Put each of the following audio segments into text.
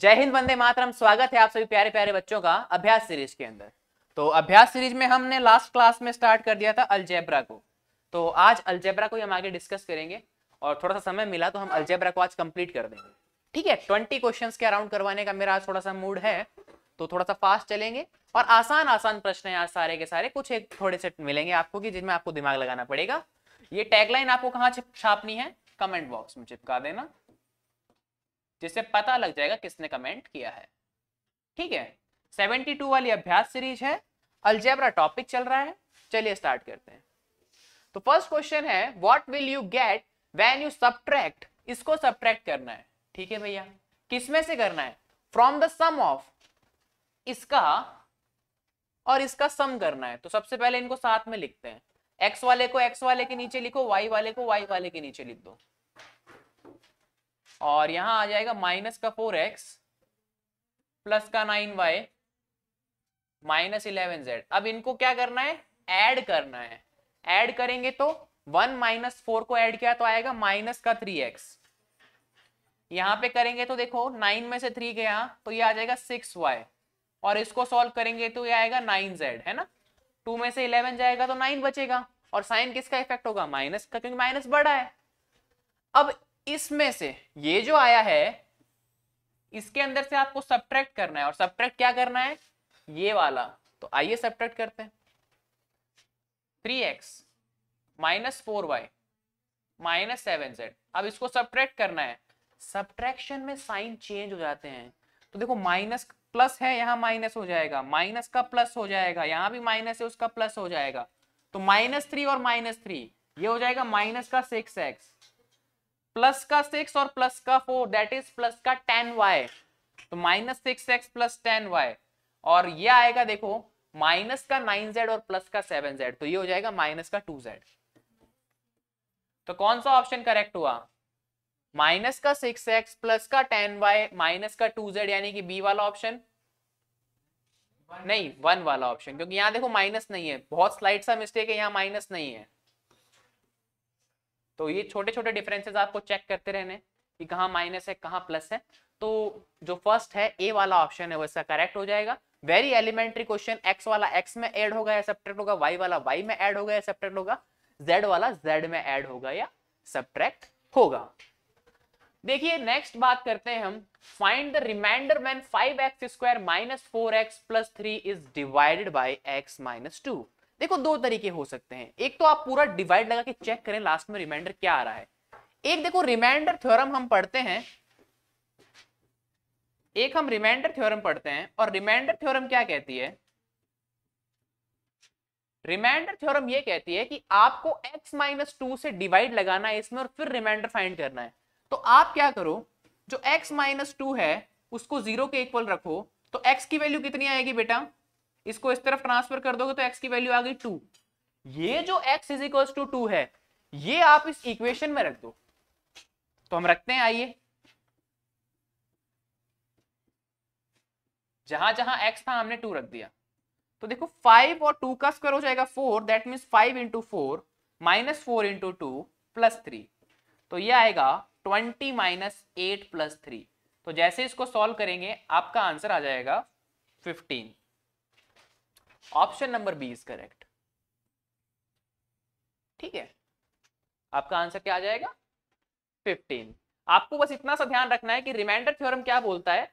जय हिंद वंदे मातरम स्वागत है आप सभी प्यारे प्यारे बच्चों का अभ्यास सीरीज के अंदर तो अभ्यास सीरीज में हमने लास्ट क्लास में स्टार्ट कर दिया था अलजेब्रा को तो आज अलजेब्रा को हम आगे डिस्कस करेंगे और थोड़ा सा समय मिला तो हम अलजेब्रा को आज कंप्लीट कर देंगे ठीक है ट्वेंटी क्वेश्चन के अराउंड करवाने का मेरा आज थोड़ा सा मूड है तो थोड़ा सा फास्ट चलेंगे और आसान आसान प्रश्न है आज सारे के सारे कुछ एक थोड़े से मिलेंगे आपको कि जिनमें आपको दिमाग लगाना पड़ेगा ये टैगलाइन आपको कहाँ छापनी है कमेंट बॉक्स में चिपका देना जिससे पता लग जाएगा किसने कमेंट किया है ठीक है 72 वाली अभ्यास सीरीज है अल्जेब्रा टॉपिक चल रहा है चलिए स्टार्ट करते हैं तो फर्स्ट क्वेश्चन है what will you get when you subtract इसको सब्ट्रैक्ट करना है ठीक है भैया किसमें से करना है फ्रॉम द सम ऑफ इसका और इसका सम करना है तो सबसे पहले इनको साथ में लिखते हैं एक्स वाले को एक्स वाले के नीचे लिखो वाई वाले को वाई वाले के नीचे लिख दो और यहां आ जाएगा माइनस का फोर एक्स प्लस का nine y minus eleven z अब इनको क्या करना है ऐड करना है ऐड करेंगे तो वन माइनस फोर को ऐड किया तो आएगा माइनस का थ्री एक्स यहाँ पे करेंगे तो देखो नाइन में से थ्री गया तो ये आ जाएगा सिक्स वाई और इसको सॉल्व करेंगे तो ये आएगा नाइन जेड है ना टू में से इलेवन जाएगा तो नाइन बचेगा और साइन किसका इफेक्ट होगा माइनस का क्योंकि माइनस बड़ा है अब इसमें से ये जो आया है इसके अंदर से आपको सब्ट्रैक्ट करना है और सब्ट्रैक्ट क्या करना है ये वाला तो आइए सब्ट्रैक्ट करते हैं three x minus four y minus seven z अब इसको सब्ट्रैक्ट करना है सब्ट्रैक्शन में साइन चेंज हो जाते हैं तो देखो माइनस प्लस है यहां माइनस हो जाएगा माइनस का प्लस हो जाएगा यहां भी माइनस है उसका प्लस हो जाएगा तो माइनस थ्री और माइनस थ्री ये हो जाएगा माइनस का सिक्स एक्स प्लस का सिक्स और प्लस का फोर दैट इज प्लस का टेन वाई तो minus six x plus ten y और ये आएगा देखो माइनस का नाइन जेड और प्लस का सेवन जेड तो ये हो जाएगा माइनस का टू जेड तो कौन सा ऑप्शन करेक्ट हुआ माइनस का सिक्स एक्स प्लस का टेन वाई माइनस का टू जेड यानी कि बी वाला ऑप्शन नहीं वन वाला ऑप्शन क्योंकि यहाँ देखो माइनस नहीं है बहुत स्लाइट सा मिस्टेक है यहाँ माइनस नहीं है तो ये छोटे छोटे डिफरेंसेस आपको चेक करते रहने कि कहाँ माइनस है कहाँ प्लस है तो जो फर्स्ट है ए वाला ऑप्शन है वो इसका करेक्ट हो जाएगा वेरी एलिमेंट्री क्वेश्चन एक्स वाला एक्स में एड होगा या सब्ट्रैक्ट होगा वाई वाला वाई में एड होगा या सब्ट्रैक्ट होगा जेड वाला जेड में एड होगा या सब्ट्रैक्ट होगा देखिए नेक्स्ट बात करते हैं हम find the remainder when 5x square minus four x plus three is divided by x minus two देखो दो तरीके हो सकते हैं एक तो आप पूरा डिवाइड लगा के चेक करें लास्ट में रिमाइंडर क्या आ रहा है एक देखो रिमाइंडर थ्योरम हम पढ़ते हैं एक हम रिमाइंडर थ्योरम पढ़ते हैं और रिमाइंडर थ्योरम क्या कहती है रिमाइंडर थ्योरम ये कहती है कि आपको x माइनस टू से डिवाइड लगाना है इसमें और फिर रिमाइंडर फाइंड करना है तो आप क्या करो जो x माइनस टू है उसको जीरो के इक्वल रखो तो x की वैल्यू कितनी आएगी बेटा इसको इस तरफ ट्रांसफर कर दोगे तो एक्स की वैल्यू आ गई टू ये जो x is equal to two है ये आप इस इक्वेशन में रख दो तो हम रखते हैं आइए जहां जहां एक्स था हमने टू रख दिया तो देखो फाइव और टू का स्क्वायर हो जाएगा four that mean five into four minus four into two plus three तो ये आएगा twenty minus eight plus three तो जैसे इसको सॉल्व करेंगे आपका आंसर आ जाएगा fifteen option number B is correct ठीक है आपका आंसर क्या आ जाएगा फिफ्टीन आपको बस इतना सा ध्यान रखना है कि रिमाइंडर थ्योरम क्या बोलता है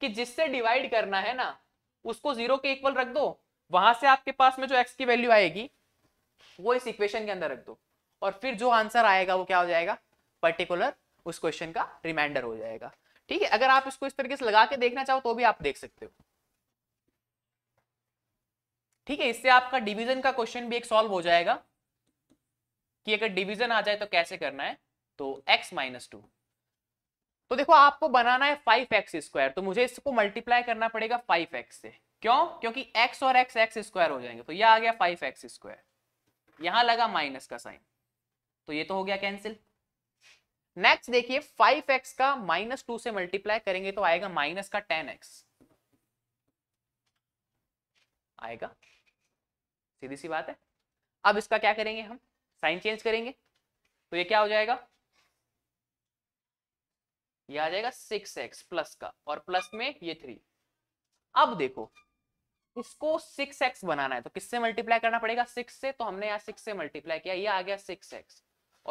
कि जिससे डिवाइड करना है ना उसको जीरो के इक्वल रख दो वहां से आपके पास में जो एक्स की वैल्यू आएगी वो इस इक्वेशन के अंदर रख दो और फिर जो आंसर आएगा वो क्या हो जाएगा पर्टिकुलर उस क्वेश्चन का रिमाइंडर हो जाएगा ठीक है अगर आप इसको इस तरीके से लगा के देखना चाहो तो भी आप देख सकते हो ठीक है इससे आपका डिवीजन का क्वेश्चन भी एक सॉल्व हो जाएगा कि अगर डिवीजन आ जाए तो कैसे करना है तो x माइनस टू तो देखो आपको बनाना है फाइव एक्स स्क्वायर तो मुझे इसको मल्टीप्लाई करना पड़ेगा फाइव एक्स से क्यों क्योंकि x और x एक्स स्क्वायर हो जाएंगे तो यह आ गया फाइव एक्स स्क्वायर यहां लगा माइनस का साइन तो ये तो हो गया कैंसिल नेक्स्ट देखिए फाइव एक्स का माइनस टू से मल्टीप्लाई करेंगे तो आएगा माइनस का टेन एक्स आएगा सीधी सी बात है अब इसका क्या करेंगे हम साइन चेंज करेंगे तो ये क्या हो जाएगा ये आ जाएगा सिक्स एक्स प्लस का और प्लस में ये थ्री अब देखो इसको सिक्स एक्स बनाना है तो किससे मल्टीप्लाई करना पड़ेगा सिक्स से तो हमने यहाँ सिक्स से मल्टीप्लाई किया ये आ गया सिक्स एक्स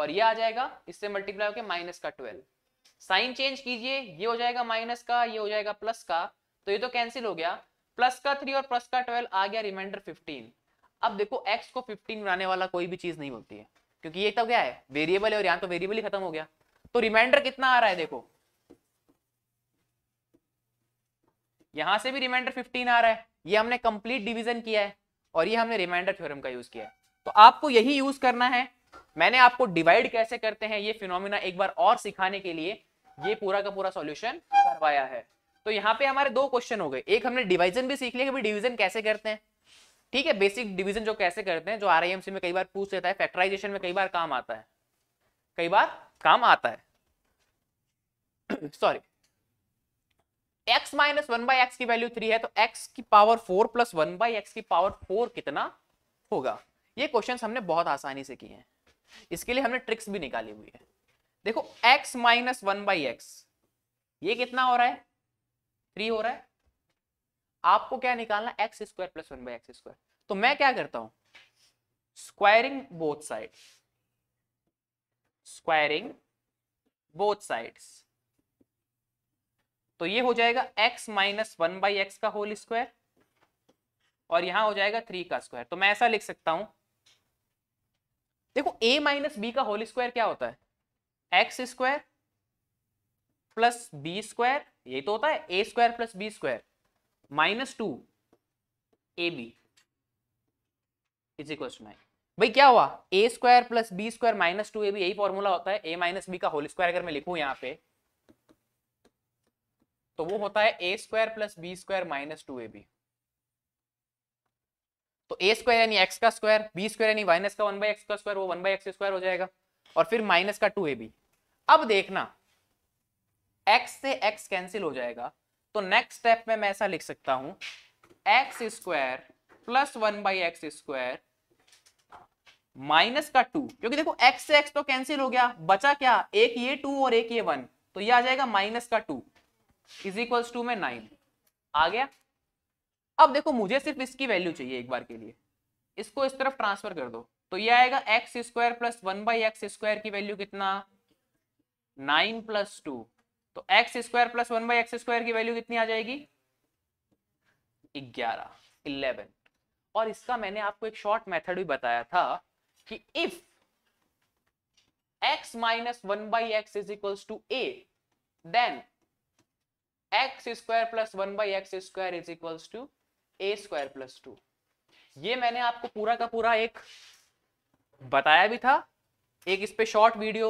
और ये आ जाएगा इससे मल्टीप्लाई होकर माइनस का ट्वेल्व साइन चेंज कीजिए ये हो जाएगा माइनस का ये हो जाएगा प्लस का तो ये तो कैंसिल हो गया प्लस का थ्री और प्लस का ट्वेल्व आ गया रिमाइंडर फिफ्टीन अब देखो x को 15 बनाने वाला कोई भी चीज नहीं होती है क्योंकि ये तो क्या है वेरिएबल है और यहां तो वेरिएबल ही खत्म हो गया तो रिमाइंडर कितना आ रहा है देखो यहां से भी रिमाइंडर 15 आ रहा है ये हमने कंप्लीट डिवीजन किया है और ये हमने रिमाइंडर थ्योरम का यूज किया है तो आपको यही यूज करना है मैंने आपको डिवाइड कैसे करते हैं ये फिनोमिना एक बार और सिखाने के लिए ये पूरा का पूरा सॉल्यूशन करवाया है तो यहाँ पे हमारे दो क्वेश्चन हो गए एक हमने डिवाइजन भी सीख लिया कि डिवीजन कैसे करते हैं ठीक है बेसिक डिवीजन जो कैसे करते हैं जो आर में कई बार पूछ लेता है फैक्टराइजेशन में कई बार काम आता है कई बार काम आता है sorry x minus one by x की वैल्यू थ्री है तो x की power four plus one by x की पावर फोर कितना होगा ये क्वेश्चन हमने बहुत आसानी से किए हैं इसके लिए हमने ट्रिक्स भी निकाली हुई है देखो x minus one by x ये कितना हो रहा है थ्री हो रहा है आपको क्या निकालना x square plus one by x square तो मैं क्या करता हूं squaring both side squaring both sides तो ये हो जाएगा x minus one by x का होल स्क्वायर और यहां हो जाएगा थ्री का स्क्वायर तो मैं ऐसा लिख सकता हूं देखो a माइनस बी का होल स्क्वायर क्या होता है x square plus B square यही तो होता है ए square plus B square minus two A B is equal to nine भाई क्या हुआ A square plus B square minus two A B यही फॉर्मूला होता है ए माइनस बी का होल स्क्वायर अगर मैं लिखूं यहां पे तो वो होता है ए square plus B square minus two A B तो ए स्क्वायर यानी एक्स का स्क्वायर बी स्क्वायर यानी माइनस का वन बाई एक्स का स्क्वायर वो वन बाई एक्स स्क्वायर हो जाएगा और फिर माइनस का टू ए बी अब देखना एक्स से एक्स कैंसिल हो जाएगा तो नेक्स्ट स्टेप में मैं ऐसा लिख सकता हूं x square plus one by x square minus का टू क्योंकि देखो x से एक्स तो कैंसिल हो गया बचा क्या एक ये टू और एक ये वन तो ये आ जाएगा माइनस का टू इज इक्वल्स टू में नाइन आ गया अब देखो मुझे सिर्फ इसकी वैल्यू चाहिए एक बार के लिए इसको इस तरफ ट्रांसफर कर दो तो ये आएगा x square plus one by x square की वैल्यू कितना नाइन प्लस टू तो x square plus one by x square की वैल्यू कितनी आ जाएगी ग्यारह इलेवन और इसका मैंने आपको एक शॉर्ट मेथड भी बताया था कि if x minus one by x is equal to A then x square plus one by x square is equal to A square plus two ये मैंने आपको पूरा का पूरा एक बताया भी था एक इस पे शॉर्ट वीडियो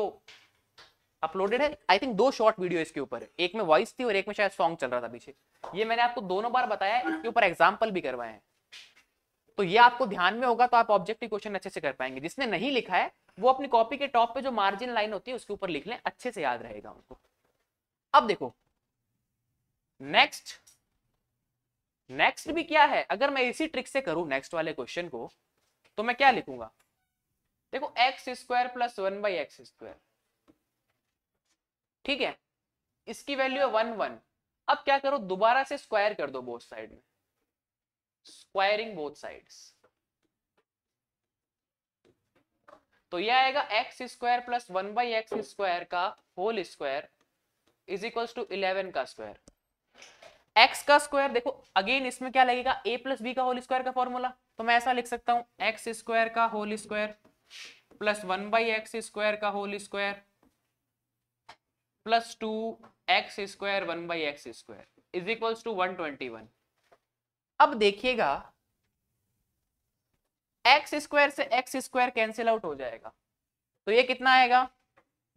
अपलोडेड है आई थिंक दो शॉर्ट वीडियो इसके ऊपर है एक में वॉइस थी और एक में शायद सॉन्ग चल रहा था पीछे ये मैंने आपको दोनों बार बताया इसके ऊपर एग्जाम्पल भी करवाए हैं तो ये आपको ध्यान में होगा तो आप ऑब्जेक्टिव क्वेश्चन अच्छे से कर पाएंगे जिसने नहीं लिखा है वो अपनी कॉपी के टॉप पे जो मार्जिन लाइन होती है उसके ऊपर लिख लें अच्छे से याद रहेगा उनको अब देखो नेक्स्ट नेक्स्ट भी क्या है अगर मैं इसी ट्रिक से करूं नेक्स्ट वाले क्वेश्चन को तो मैं क्या लिखूंगा देखो x square plus one by x square ठीक है इसकी वैल्यू है वन वन अब क्या करो दोबारा से स्क्वायर कर दो बोथ साइड में स्क्वायरिंग बोथ साइड्स तो ये आएगा x square plus one by x square का whole square is equal to eleven का स्क्वायर एक्स का स्क्वायर देखो अगेन इसमें क्या लगेगा ए प्लस बी का होल स्क्वायर का फॉर्मूला तो मैं ऐसा लिख सकता हूं एक्स स्क्वायर का whole square plus one by x square का whole square plus two x square one by x square is equals to one twenty one अब देखिएगा एक्स स्क्वायर से एक्स स्क्वायर कैंसिल आउट हो जाएगा तो ये कितना आएगा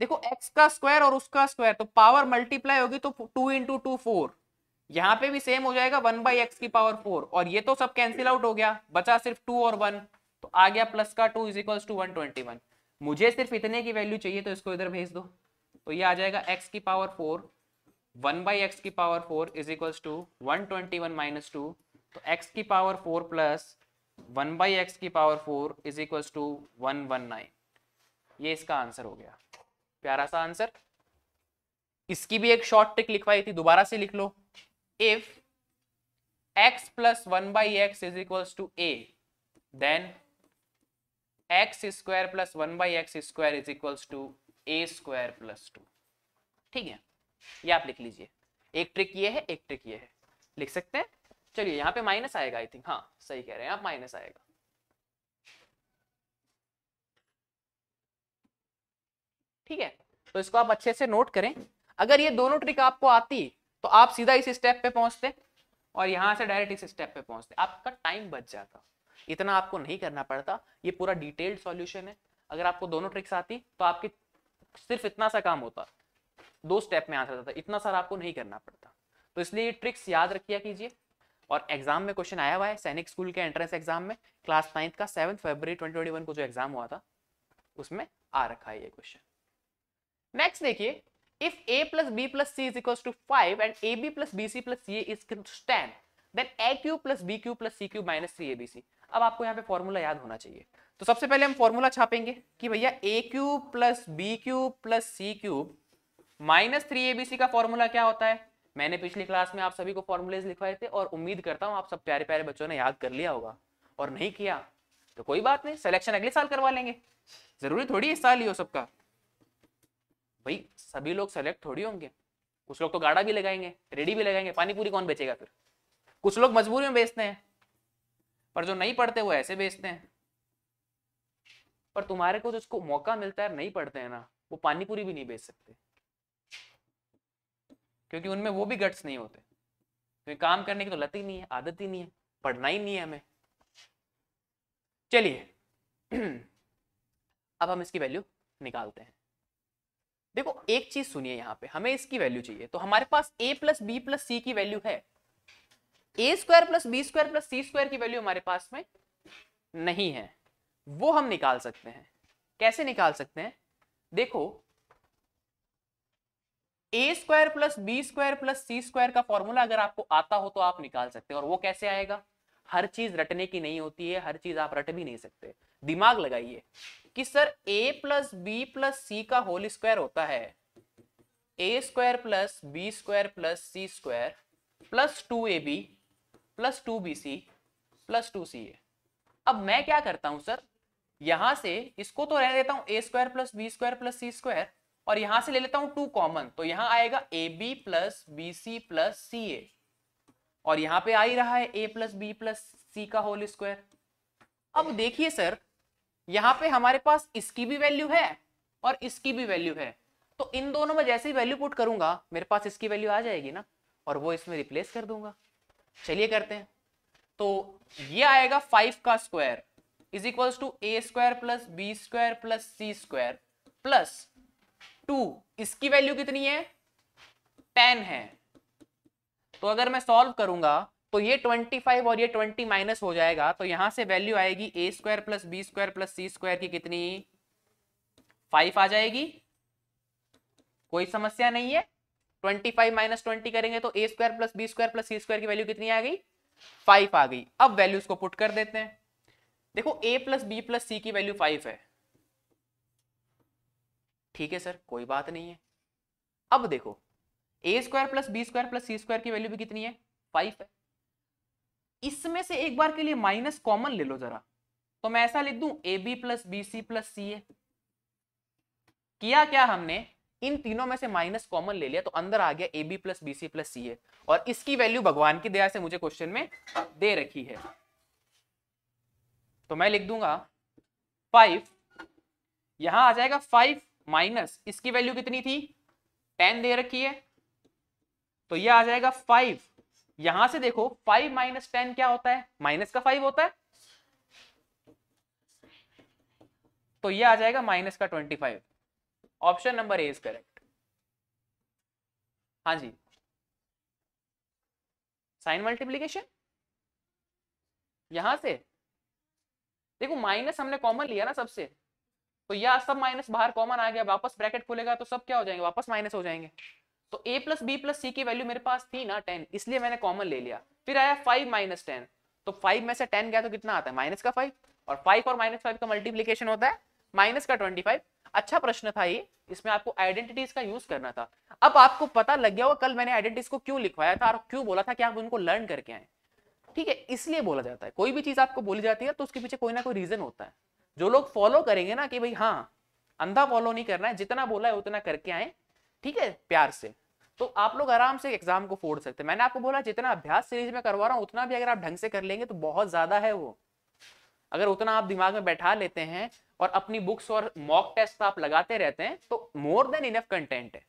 देखो x का स्क्वायर और उसका स्क्वायर तो पावर मल्टीप्लाई होगी तो टू इंटू टू फोर यहां पे भी सेम हो जाएगा वन बाई एक्स की पावर फोर और ये तो सब कैंसिल आउट हो गया बचा सिर्फ टू और वन तो आ गया प्लस का two is equals to one twenty one मुझे सिर्फ इतने की वैल्यू चाहिए तो इसको इधर भेज दो तो ये आ जाएगा एक्स की power four one by x की power four is equals to one twenty one minus two तो एक्स की power four plus one by x की power four is equals to one one nine ये इसका answer हो गया प्यारा सा आंसर इसकी भी एक शॉर्ट ट्रिक लिखवाई थी दोबारा से लिख लो if x plus one by x is equal to A then x square plus one by x square is equals to A square plus two ठीक है ये आप लिख लीजिए एक ट्रिक ये है एक ट्रिक ये है लिख सकते हैं चलिए यहाँ पे माइनस आएगा आई थिंक हाँ सही कह रहे हैं आप माइनस आएगा ठीक है तो इसको आप अच्छे से नोट करें अगर ये दोनों ट्रिक आपको आती तो आप सीधा इस स्टेप पे पहुंचते और यहां से डायरेक्ट इस स्टेप पे पहुंचते आपका टाइम बच जाता इतना आपको नहीं करना पड़ता ये पूरा डिटेल्ड सॉल्यूशन है अगर आपको दोनों ट्रिक्स आती तो आपकी सिर्फ इतना सा काम होता दो स्टेप में आंसर आता था इतना सारा आपको नहीं करना पड़ता तो इसलिए ये ट्रिक्स याद रखिया कीजिए और एग्जाम में क्वेश्चन आया हुआ है सैनिक स्कूल के एंट्रेंस एग्जाम में क्लास नाइन्थ का सेवन फरवरी ट्वेंटी को जो एग्जाम हुआ था उसमें आ रखा है ये क्वेश्चन नेक्स्ट देखिए if A plus B plus C is equal to five and A B plus B C plus C is ten then A cube plus B cube plus C cube minus three A B C अब आपको यहाँ पे formula याद होना चाहिए तो सबसे पहले हम फॉर्मूला छापेंगे कि भैया A cube plus B cube plus C cube minus three A B C का फॉर्मूला क्या होता है मैंने पिछली क्लास में आप सभी को फॉर्मूलेज लिखवाए थे और उम्मीद करता हूँ आप सब प्यारे प्यारे बच्चों ने याद कर लिया होगा और नहीं किया तो कोई बात नहीं सिलेक्शन अगले साल करवा लेंगे जरूरी थोड़ी इस साल ही हो सबका भाई सभी लोग सेलेक्ट थोड़ी होंगे कुछ लोग तो गाड़ा भी लगाएंगे रेडी भी लगाएंगे पानी पूरी कौन बेचेगा फिर कुछ लोग मजबूरी में बेचते हैं पर जो नहीं पढ़ते वो ऐसे बेचते हैं पर तुम्हारे को जिसको मौका मिलता है नहीं पढ़ते हैं ना वो पानी पूरी भी नहीं बेच सकते क्योंकि उनमें वो भी गट्स नहीं होते क्योंकि काम करने की तो लत ही नहीं है आदत ही नहीं है पढ़ना ही नहीं है हमें चलिए अब हम इसकी वैल्यू निकालते हैं देखो एक चीज सुनिए यहाँ पे हमें इसकी वैल्यू चाहिए तो हमारे पास ए प्लस बी प्लस सी की वैल्यू है ए square plus B square plus सी स्क्वायर की वैल्यू हमारे पास में नहीं है वो हम निकाल सकते हैं कैसे निकाल सकते हैं देखो ए square plus B square plus सी स्क्वायर का फॉर्मूला अगर आपको आता हो तो आप निकाल सकते हैं और वो कैसे आएगा हर चीज रटने की नहीं होती है हर चीज आप रट भी नहीं सकते दिमाग लगाइए कि sir A plus B plus सी का होल स्क्वायर होता है ए square plus B square plus C square plus two A B plus two B C plus two सी ए अब मैं क्या करता हूं सर यहां से इसको तो रहने देता हूं ए square plus B square plus सी स्क्वायर और यहां से ले लेता हूं टू कॉमन तो यहां आएगा A B plus B C plus C A और यहां पे आ ही रहा है ए प्लस बी प्लस सी का होल स्क्वायर अब देखिए सर यहां पे हमारे पास इसकी भी वैल्यू है और इसकी भी वैल्यू है तो इन दोनों में जैसे ही वैल्यू पुट करूंगा मेरे पास इसकी वैल्यू आ जाएगी ना और वो इसमें रिप्लेस कर दूंगा चलिए करते हैं तो ये आएगा फाइव का square is equal to A square plus B square plus C square plus two इसकी वैल्यू कितनी है टेन है तो अगर मैं सॉल्व करूंगा तो ये 25 और ये 20 माइनस हो जाएगा तो यहां से वैल्यू आएगी A square plus B square plus C square की कितनी फाइव आ जाएगी कोई समस्या नहीं है ट्वेंटी फाइव माइनस ट्वेंटी करेंगे तो ए square plus B square plus सी स्क्वायर की वैल्यू कितनी आ गई फाइव आ गई अब वैल्यूज को पुट कर देते हैं देखो ए प्लस बी प्लस सी की वैल्यू फाइव है ठीक है सर कोई बात नहीं है अब देखो ए square plus B square plus सी स्क्वायर की वैल्यू भी कितनी है फाइव है इसमें से एक बार के लिए माइनस कॉमन ले लो जरा तो मैं ऐसा लिख दूं A B plus B C plus C A किया क्या हमने इन तीनों में से माइनस कॉमन ले लिया तो अंदर आ गया A B plus B C plus C A और इसकी वैल्यू भगवान की दया से मुझे क्वेश्चन में दे रखी है तो मैं लिख दूंगा फाइव यहां आ जाएगा फाइव माइनस इसकी वैल्यू कितनी थी टेन दे रखी है तो ये आ जाएगा फाइव यहां से देखो फाइव माइनस टेन क्या होता है माइनस का फाइव होता है तो ये आ जाएगा माइनस का twenty five option number A is correct हाँ जी साइन मल्टीप्लीकेशन यहां से देखो माइनस हमने कॉमन लिया ना सबसे तो या सब माइनस बाहर कॉमन आ गया वापस ब्रैकेट खुलेगा तो सब क्या हो जाएंगे वापस माइनस हो जाएंगे तो ए प्लस बी प्लस सी की वैल्यू मेरे पास थी ना टेन इसलिए मैंने कॉमन ले लिया फिर आया फाइव माइनस टेन तो फाइव में से टेन गया तो कितना आता है माइनस का फाइव और फाइव और माइनस फाइव का मल्टीप्लीकेशन होता है माइनस का ट्वेंटी फाइव अच्छा प्रश्न था ये इसमें आपको आइडेंटिटीज का यूज करना था अब आपको पता लग गया होगा कल मैंने आइडेंटिटीज को क्यों लिखवाया था और क्यों बोला था कि आप उनको लर्न करके आए ठीक है इसलिए बोला जाता है कोई भी चीज आपको बोली जाती है तो उसके पीछे कोई ना कोई रीजन होता है जो लोग फॉलो करेंगे ना कि भाई हाँ अंधा फॉलो नहीं करना है जितना बोला है उतना करके आए ठीक है प्यार से तो आप लोग आराम से एग्जाम को फोड़ सकते हैं मैंने आपको बोला जितना अभ्यास सीरीज में करवा रहा हूँ उतना भी अगर आप ढंग से कर लेंगे तो बहुत ज्यादा है वो अगर उतना आप दिमाग में बैठा लेते हैं और अपनी बुक्स और मॉक टेस्ट आप लगाते रहते हैं तो मोर देन इनफ कंटेंट है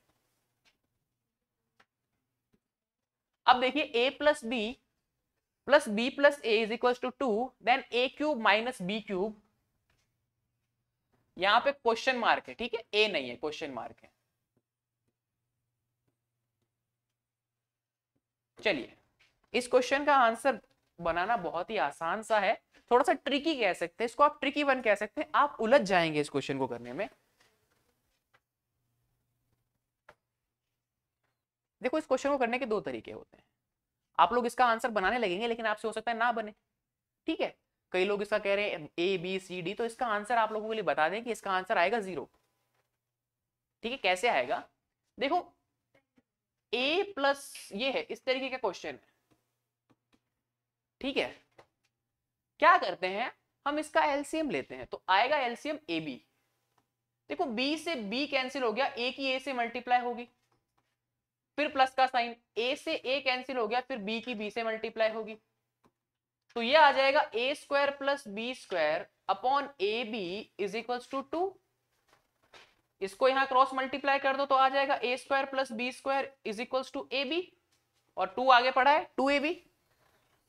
अब देखिए A plus B plus B plus A is equal to two then A cube minus B cube यहां पे क्वेश्चन मार्क है ठीक है ए नहीं है क्वेश्चन मार्क है चलिए इस क्वेश्चन का आंसर बनाना बहुत ही आसान सा है थोड़ा सा ट्रिकी कह सकते हैं इसको आप ट्रिकी वन कह सकते हैं आप उलझ जाएंगे इस क्वेश्चन को करने में देखो इस क्वेश्चन को करने के दो तरीके होते हैं आप लोग इसका आंसर बनाने लगेंगे लेकिन आपसे हो सकता है ना बने ठीक है कई लोग इसका कह रहे हैं ए बी सी डी तो इसका आंसर आप लोगों के लिए बता दें कि इसका आंसर आएगा जीरो ठीक है कैसे आएगा देखो ए प्लस ये है इस तरीके का क्वेश्चन है ठीक है क्या करते हैं हम इसका एलसीएम लेते हैं तो आएगा एलसीएम ए बी देखो बी से बी कैंसिल हो गया ए की ए से मल्टीप्लाई होगी फिर प्लस का साइन ए से ए कैंसिल हो गया फिर बी की बी से मल्टीप्लाई होगी तो ये आ जाएगा a square plus B square upon a B is equal to two इसको यहां क्रॉस मल्टीप्लाई कर दो तो आ जाएगा a square plus B square is equal to A b और टू आगे पढ़ा है टू ए बी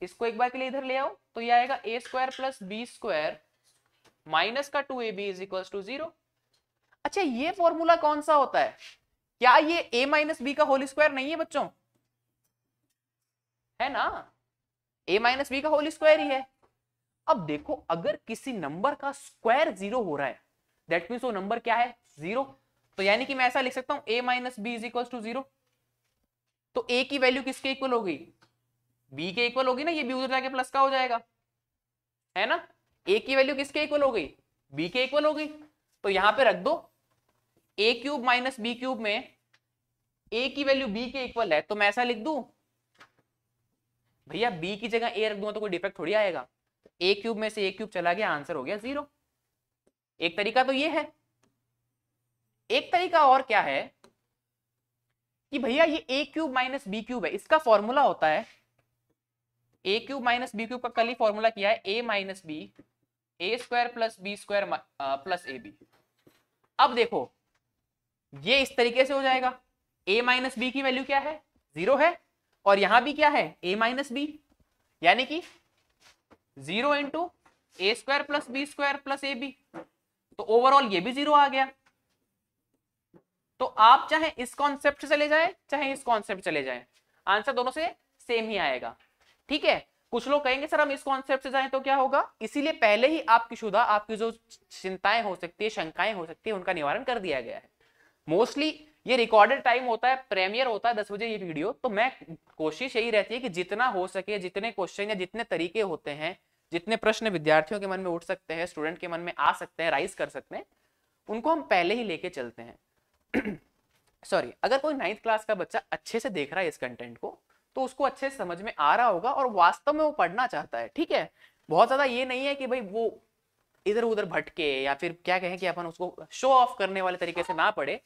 इसको एक बार के लिए इधर ले आओ तो ये आएगा a square plus B square minus का two A B is equal to zero अच्छा ये फॉर्मूला कौन सा होता है क्या ये ए माइनस बी का होल स्क्वायर नहीं है बच्चों है ना ए माइनस बी का होल स्क्वायर ही है अब देखो अगर किसी नंबर का स्क्वायर जीरो हो रहा है दैट मीन्स वो नंबर क्या है जीरो तो यानी कि मैं ऐसा लिख सकता हूं a minus b is equal to zero तो ए की वैल्यू किसके इक्वल हो गई बी के इक्वल होगी ना ये बी उधर जाके प्लस का हो जाएगा है ना ए की वैल्यू किसके इक्वल हो गई बी के इक्वल हो गई तो यहां पे रख दो a cube minus B cube में ए की वैल्यू बी के इक्वल है तो मैं ऐसा लिख दू भैया बी की जगह ए रख दूंगा तो कोई डिफेक्ट थोड़ी आएगा ए क्यूब में से ए क्यूब चला गया आंसर हो गया जीरो एक तरीका तो ये है एक तरीका और क्या है कि भैया ये a cube minus B cube है इसका फॉर्मूला होता है a cube minus B cube का कल ही फॉर्मूला किया है ए minus b a square plus B square plus a b अब देखो ये इस तरीके से हो जाएगा ए माइनस बी की वैल्यू क्या है जीरो है और यहां भी क्या है ए माइनस बी यानी कि zero into a square plus B square plus a B तो ओवरऑल ये भी जीरो आ गया तो आप चाहे इस कॉन्सेप्ट चले जाए चाहे इस कॉन्सेप्ट चले जाए आंसर दोनों से सेम ही आएगा ठीक है कुछ लोग कहेंगे सर हम इस कॉन्सेप्ट से जाएं तो क्या होगा इसीलिए पहले ही आपकी शुदा आपकी जो चिंताएं हो सकती है शंकाएं हो सकती है उनका निवारण कर दिया गया है मोस्टली ये रिकॉर्डेड टाइम होता है प्रीमियर होता है दस बजे ये वीडियो तो मैं कोशिश यही रहती है कि जितना हो सके जितने क्वेश्चन या जितने तरीके होते हैं जितने प्रश्न विद्यार्थियों के मन में उठ सकते हैं स्टूडेंट के मन में आ सकते हैं राइज कर सकते हैं उनको हम पहले ही लेके चलते हैं सॉरी अगर कोई नाइन्थ क्लास का बच्चा अच्छे से देख रहा है इस कंटेंट को तो उसको अच्छे से समझ में आ रहा होगा और वास्तव में वो पढ़ना चाहता है ठीक है बहुत ज्यादा ये नहीं है कि भाई वो इधर उधर भटके या फिर क्या कहें कि अपन उसको शो ऑफ करने वाले तरीके से ना पढ़े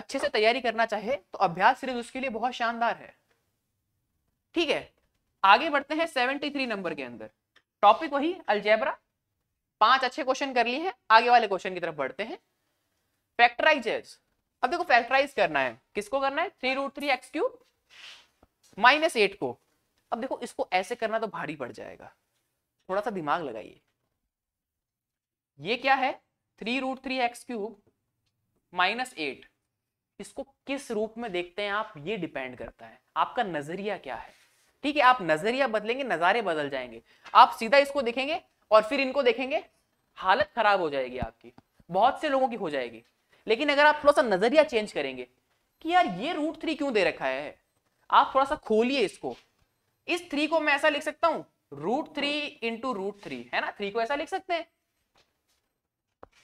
अच्छे से तैयारी करना चाहे तो अभ्यास सीरीज उसके लिए बहुत शानदार है ठीक है आगे बढ़ते हैं सेवेंटी थ्री नंबर के अंदर टॉपिक वही अल्जेब्रा पांच अच्छे क्वेश्चन कर लिए हैं आगे वाले क्वेश्चन की तरफ बढ़ते हैं फैक्टराइजेस अब देखो फैक्टराइज करना है किसको करना है three root three x cube minus eight को अब देखो इसको ऐसे करना तो भारी पड़ जाएगा थोड़ा सा दिमाग लगाइए ये क्या है three root three x cube minus eight इसको किस रूप में देखते हैं आप ये डिपेंड करता है आपका नजरिया क्या है ठीक है आप नजरिया बदलेंगे नजारे बदल जाएंगे आप सीधा इसको देखेंगे और फिर इनको देखेंगे हालत खराब हो जाएगी आपकी बहुत से लोगों की हो जाएगी लेकिन अगर आप थोड़ा सा नजरिया चेंज करेंगे कि यार ये रूट थ्री क्यों दे रखा है आप थोड़ा सा खोलिए इसको इस थ्री को मैं ऐसा लिख सकता हूं root three into root three है ना थ्री को ऐसा लिख सकते हैं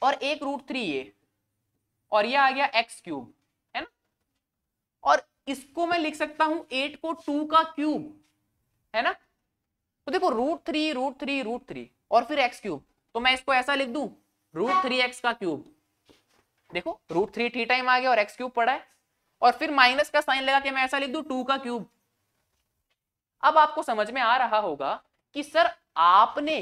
और एक रूट थ्री ये और ये आ गया एक्स क्यूब है ना और इसको मैं लिख सकता हूं एट को टू का क्यूब है ना तो देखो root three root three root three और फिर एक्स क्यूब तो मैं इसको ऐसा लिख दू रूट थ्री एक्स का क्यूब देखो रूट थ्री थ्री टाइम आ गया और एक्स क्यूब पड़ा है और फिर माइनस का साइन लगा के मैं ऐसा लिख दू टू का क्यूब अब आपको समझ में आ रहा होगा कि सर आपने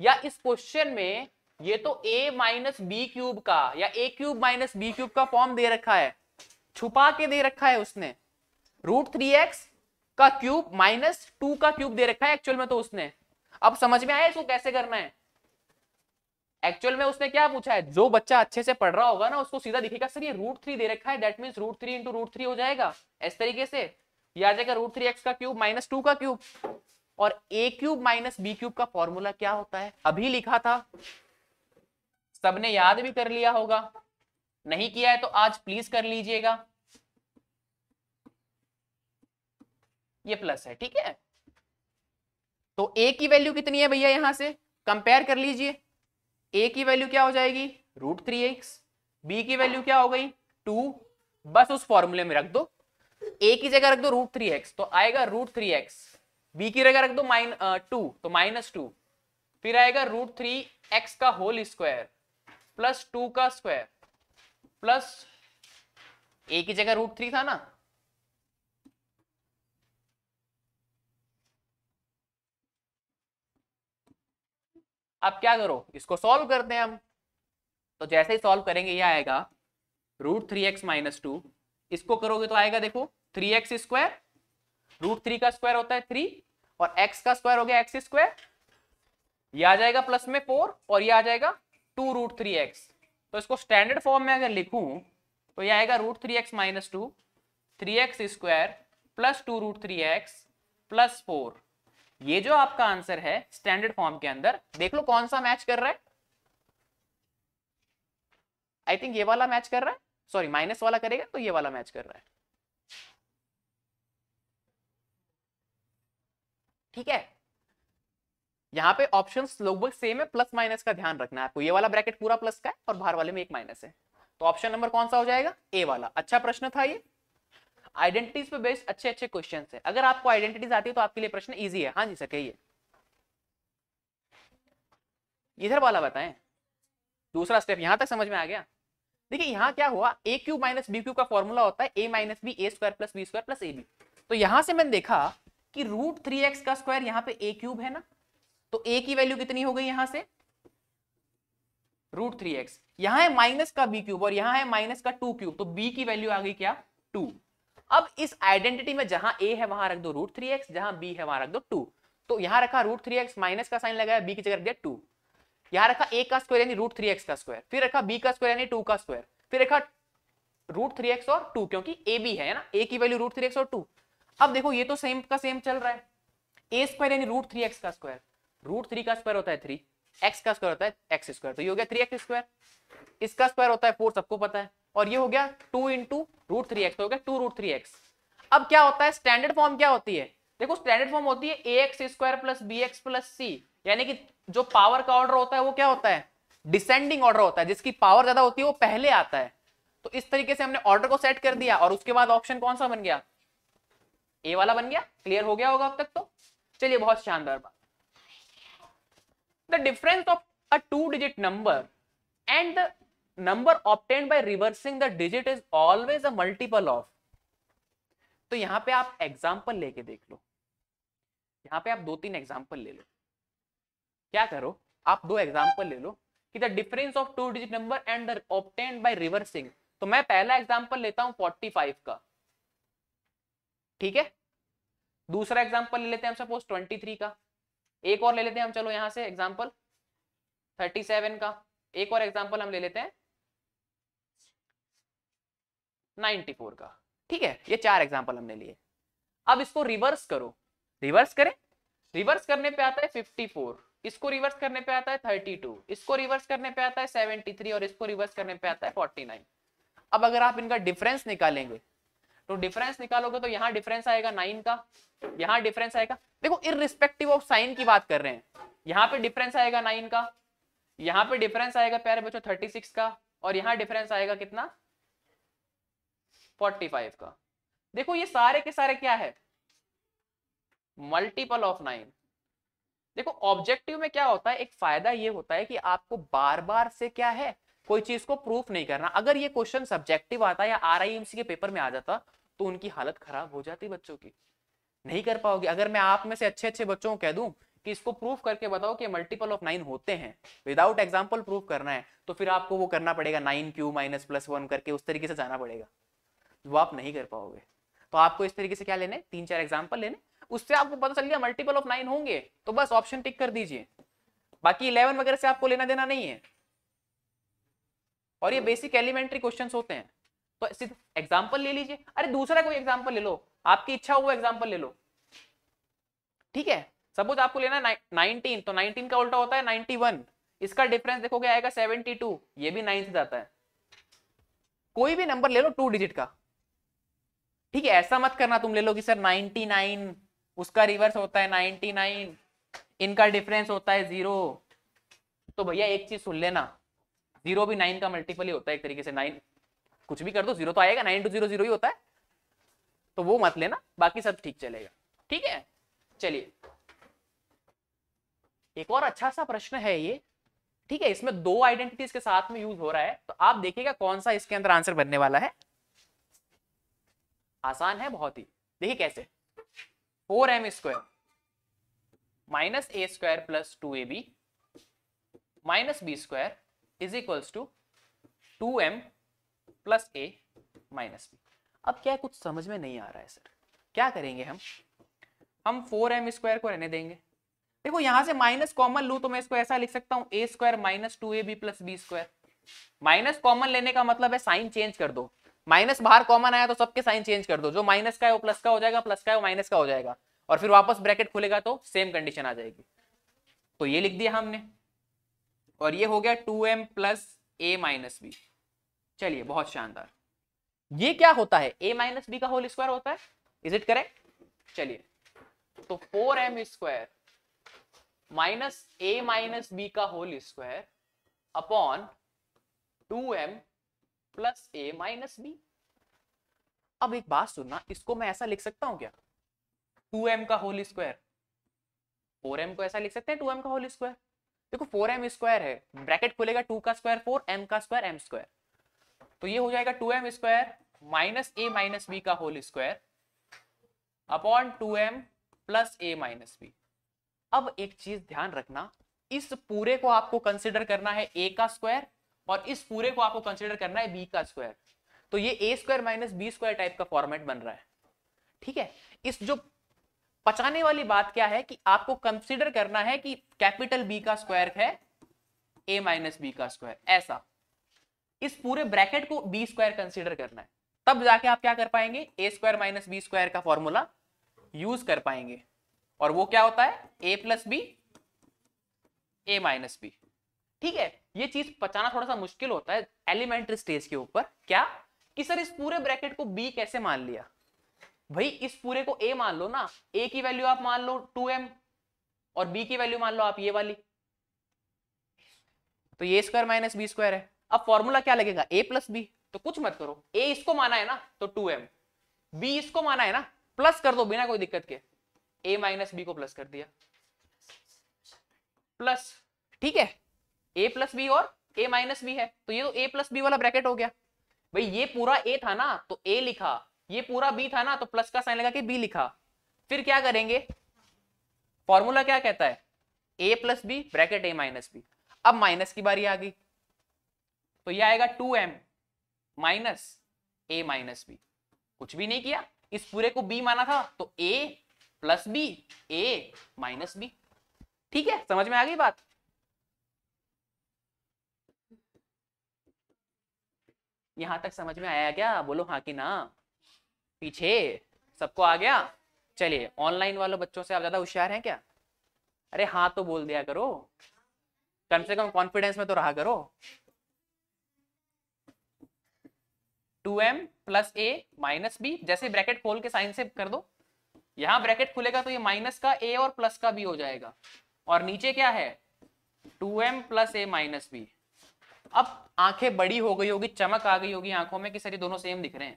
या इस क्वेश्चन में ये तो a माइनस बी क्यूब का या a cube minus B cube का फॉर्म दे रखा है छुपा के दे रखा है उसने रूट थ्री एक्स का क्यूब माइनस टू का क्यूब दे रखा है एक्चुअल में तो उसने अब समझ में आया इसको कैसे करना है एक्चुअल में उसने क्या पूछा है जो बच्चा अच्छे से पढ़ रहा होगा ना उसको सीधा दिखेगा सर ये रूट थ्री दे रखा है that mean root three into root three हो जाएगा इस तरीके से ये आ जाएगा रूट थ्री एक्स का क्यूब माइनस टू का क्यूब और a cube minus B cube का फॉर्मूला क्या होता है अभी लिखा था सबने याद भी कर लिया होगा नहीं किया है तो आज प्लीज कर लीजिएगा ये प्लस है ठीक है तो ए की वैल्यू कितनी है भैया यहां से कंपेयर कर लीजिए ए की वैल्यू क्या हो जाएगी रूट थ्री एक्स बी की वैल्यू क्या हो गई टू बस उस फॉर्मूले में रख दो ए की जगह रख दो रूट थ्री एक्स तो आएगा रूट थ्री एक्स बी की जगह रख दो माइन टू तो माइनस टू फिर आएगा रूट थ्री एक्स का होल स्क्वायर प्लस टू का स्क्वायर प्लस ए की जगह रूट थ्री था ना अब क्या करो इसको सॉल्व करते हैं हम तो जैसे ही सॉल्व करेंगे ये आएगा root three x minus two इसको करोगे तो आएगा देखो three x square root three का स्क्वायर होता है थ्री और एक्स का स्क्वायर हो गया एक्स स्क्वायर यह आ जाएगा प्लस में फोर और ये आ जाएगा टू रूट थ्री एक्स तो इसको स्टैंडर्ड फॉर्म में अगर लिखूं तो यह आएगा root three x minus two three x square plus two root three x plus four ये जो आपका आंसर है स्टैंडर्ड फॉर्म के अंदर देख लो कौन सा मैच कर रहा है आई थिंक ये वाला मैच कर रहा है सॉरी माइनस वाला करेगा तो ये वाला मैच कर रहा है ठीक है यहां पे ऑप्शन लगभग सेम है प्लस माइनस का ध्यान रखना है आपको ये वाला ब्रैकेट पूरा प्लस का है और बाहर वाले में एक माइनस है तो ऑप्शन नंबर कौन सा हो जाएगा ए वाला अच्छा प्रश्न था ये आइडेंटिटीज पे बेस्ड अच्छे अच्छे क्वेश्चन है अगर आपको आइडेंटिटीज आती है तो आपके लिए प्रश्न ईजी है हाँ जी सर कहिए इधर वाला बताएं दूसरा स्टेप यहां तक समझ में आ गया देखिए यहाँ क्या हुआ a cube minus B cube का फॉर्मूला होता है ए minus b a square plus B square plus a B तो यहां से मैंने देखा कि रूट थ्री एक्स का स्क्वायर यहाँ पे ए क्यूब है ना तो ए की वैल्यू कितनी हो गई यहां से रूट थ्री एक्स यहाँ है माइनस का बी क्यूब और यहाँ है माइनस का टू क्यूब तो बी की वैल्यू आ गई क्या टू अब इस आइडेंटिटी में जहां ए है वहां रख दो रूट थ्री एक्स जहां बी है वहां रख दो टू तो यहां रखा रूट थ्री एक्स माइनस का साइन लगाया बी की जगह दिया टू यहां रखा ए का स्क्वायर यानी रूट थ्री एक्स का स्क्वायर फिर रखा बी का स्क्वायर यानी टू का स्क्वायर फिर रखा रूट थ्री एक्स और टू क्योंकि ए बी है ना ए की वैल्यू रूट थ्री एक्स और टू अब देखो ये तो सेम का सेम चल रहा है ए स्क्वायर यानी रूट थ्री एक्स का स्क्वायर रूट थ्री का स्क्वायर होता है थ्री एक्स का स्क्वायर होता है एक्स स्क्वायर तो ये हो गया थ्री एक्स स्क्वायर इसका स्क्वायर होता है फोर सबको पता है और ये हो गया two into root three x हो गया टू रूट थ्री एक्स अब क्या होता है स्टैंडर्ड फॉर्म क्या होती है देखो स्टैंडर्ड फॉर्म होती है a x square plus b x plus c यानी कि जो पावर का ऑर्डर होता है वो क्या होता है डिसेंडिंग ऑर्डर होता है जिसकी पावर ज्यादा होती है वो पहले आता है तो इस तरीके से हमने ऑर्डर को सेट कर दिया और उसके बाद ऑप्शन कौन सा बन गया ए वाला बन गया क्लियर हो गया होगा अब तक तो चलिए बहुत शानदार बात the difference of a two digit number and the number obtain by reversing the digit is always a multiple of तो यहां पे आप एग्जांपल लेके देख लो यहां पे आप दो तीन एग्जांपल ले लो क्या करो आप दो एग्जांपल ले लो कि the difference of two digit number and obtain by reversing तो मैं पहला एग्जाम्पल लेता हूं 45 का ठीक है दूसरा एग्जाम्पल ले लेते हैं हम सपोज 23 का एक और ले लेते हैं हम चलो यहां से एग्जाम्पल 37 का एक और एग्जाम्पल हम ले लेते हैं 94 का ठीक है ये चार एग्जाम्पल हमने लिए अब इसको रिवर्स करो रिवर्स करें रिवर्स करने पे आता है 54 इसको रिवर्स करने पे आता है 32 इसको रिवर्स करने पे आता है 73 और इसको रिवर्स करने पे आता है 49 अब अगर आप इनका डिफरेंस निकालेंगे तो डिफरेंस निकालोगे तो यहाँ डिफरेंस आएगा नाइन का यहाँ डिफरेंस आएगा देखो इरिस्पेक्टिव ऑफ साइन की बात कर रहे हैं यहाँ पे डिफरेंस आएगा नाइन का यहाँ पे डिफरेंस आएगा प्यारे बच्चों थर्टी का और यहाँ डिफरेंस आएगा कितना फोर्टी फाइव का देखो ये सारे के सारे क्या है मल्टीपल ऑफ नाइन देखो ऑब्जेक्टिव में क्या होता है एक फायदा ये होता है कि आपको बार बार से क्या है कोई चीज को प्रूफ नहीं करना अगर ये क्वेश्चन सब्जेक्टिव आता या आर के पेपर में आ जाता तो उनकी हालत खराब हो जाती बच्चों की नहीं कर पाओगे अगर मैं आप में से अच्छे अच्छे बच्चों को कह दूं कि इसको प्रूफ करके बताओ कि मल्टीपल ऑफ नाइन होते हैं विदाउट एग्जाम्पल प्रूफ करना है तो फिर आपको वो करना पड़ेगा nine q minus plus one करके उस तरीके से जाना पड़ेगा वो आप नहीं कर पाओगे तो आपको इस तरीके से क्या लेने तीन चार एग्जाम्पल लेने उससे आपको पता चल गया मल्टीपल ऑफ नाइन होंगे तो बस ऑप्शन टिक कर दीजिए बाकी इलेवन वगैरह से आपको लेना देना नहीं है और ये बेसिक एलिमेंट्री क्वेश्चंस होते हैं तो सिर्फ एग्जांपल ले लीजिए अरे दूसरा कोई एग्जांपल ले लो आपकी इच्छा हो वो एग्जांपल ले लो ठीक है सपोज आपको लेना नाइनटीन तो नाइनटीन का उल्टा होता है नाइनटी वन इसका डिफरेंस देखोगे आएगा सेवेंटी टू ये भी नाइन से जाता है कोई भी नंबर ले लो टू डिजिट का ठीक है ऐसा मत करना तुम ले लो कि सर 99 उसका रिवर्स होता है 99 इनका डिफरेंस होता है जीरो तो भैया एक चीज सुन लेना जीरो भी नाइन का मल्टीपल ही होता है एक तरीके से नाइन कुछ भी कर दो जीरो तो आएगा नाइन टू जीरो जीरो ही होता है तो वो मत लेना बाकी सब ठीक चलेगा ठीक है चलिए एक और अच्छा सा प्रश्न है ये ठीक है इसमें दो आइडेंटिटीज के साथ में यूज हो रहा है तो आप देखिएगा कौन सा इसके अंदर आंसर बनने वाला है आसान है बहुत ही देखिए कैसे four m square minus a square plus two A b minus b square is equals to two m plus a minus b अब क्या कुछ समझ में नहीं आ रहा है सर क्या करेंगे हम हम फोर एम स्क्वायर को रहने देंगे देखो यहां से माइनस कॉमन लू तो मैं इसको ऐसा लिख सकता हूं ए square minus two A B plus B square minus common लेने का मतलब है साइन चेंज कर दो माइनस बाहर कॉमन आया तो सबके साइन चेंज कर दो जो माइनस का है वो प्लस का हो जाएगा प्लस का है वो माइनस का हो जाएगा और फिर वापस ब्रैकेट खुलेगा तो सेम कंडीशन आ जाएगी तो ये लिख दिया हमने और ये हो गया two m plus a minus b चलिए बहुत शानदार ये क्या होता है ए माइनस बी का होल स्क्वायर होता है इज इट करेक्ट चलिए तो four m square minus a minus B का whole square upon two m plus a minus b अब एक बात सुनना इसको मैं ऐसा लिख सकता हूं क्या टू एम का होल स्क्वायर फोर एम को ऐसा लिख सकते हैं टू एम का होल स्क्वायर देखो फोर एम स्क्वायर है ब्रैकेट खुलेगा टू का स्क्वायर फोर एम का स्क्वायर एम स्क्वायर तो ये हो जाएगा two m square minus a minus B का whole square upon two m plus a minus b अब एक चीज ध्यान रखना इस पूरे को आपको कंसिडर करना है ए का स्क्वायर और इस पूरे को आपको कंसिडर करना है बी का स्क्वायर तो ये a square minus b square type का फॉर्मेट बन रहा है ठीक है इस जो पचाने वाली बात क्या है कि आपको कंसिडर करना है कि कैपिटल बी का स्क्वायर है ए माइनस बी का स्क्वायर ऐसा इस पूरे ब्रैकेट को बी स्क्वायर कंसिडर करना है तब जाके आप क्या कर पाएंगे a square minus b square का फॉर्मूला यूज कर पाएंगे और वो क्या होता है ए plus b a minus b ठीक है ये चीज पचाना थोड़ा सा मुश्किल होता है एलिमेंट्री स्टेज के ऊपर क्या कि सर इस पूरे ब्रैकेट को बी कैसे मान लिया भाई इस पूरे को ए मान लो ना ए की वैल्यू आप मान लो टू एम और बी की वैल्यू मान लो आप ये वाली तो ये स्क्वायर माइनस बी स्क्वायर है अब फॉर्मूला क्या लगेगा ए प्लस बी तो कुछ मत करो ए इसको माना है ना तो टू एम बी इसको माना है ना प्लस कर दो बिना कोई दिक्कत के ए माइनस बी को प्लस कर दिया प्लस ठीक है ए प्लस बी और ए माइनस बी है तो ये तो ए प्लस बी वाला ब्रैकेट हो गया भाई ये पूरा ए था ना तो ए लिखा ये पूरा बी था ना तो प्लस का साइन लगा के बी लिखा फिर क्या करेंगे फॉर्मूला क्या कहता है ए plus b bracket a minus b अब माइनस की बारी आ गई तो ये आएगा two m minus a minus b कुछ भी नहीं किया इस पूरे को बी माना था तो ए plus b a minus b ठीक है समझ में आ गई बात यहाँ तक समझ में आया क्या बोलो हाँ कि ना पीछे सबको आ गया चलिए ऑनलाइन वालों बच्चों से आप ज्यादा होशियार हैं क्या अरे हाँ तो बोल दिया करो कम से कम कॉन्फिडेंस में तो रहा करो 2m m plus a minus b जैसे ब्रैकेट खोल के साइन से कर दो यहां ब्रैकेट खुलेगा तो ये माइनस का a और प्लस का b हो जाएगा और नीचे क्या है 2m m plus a minus b अब आंखें बड़ी हो गई होगी चमक आ गई होगी आंखों में कि सर ये दोनों सेम दिख रहे हैं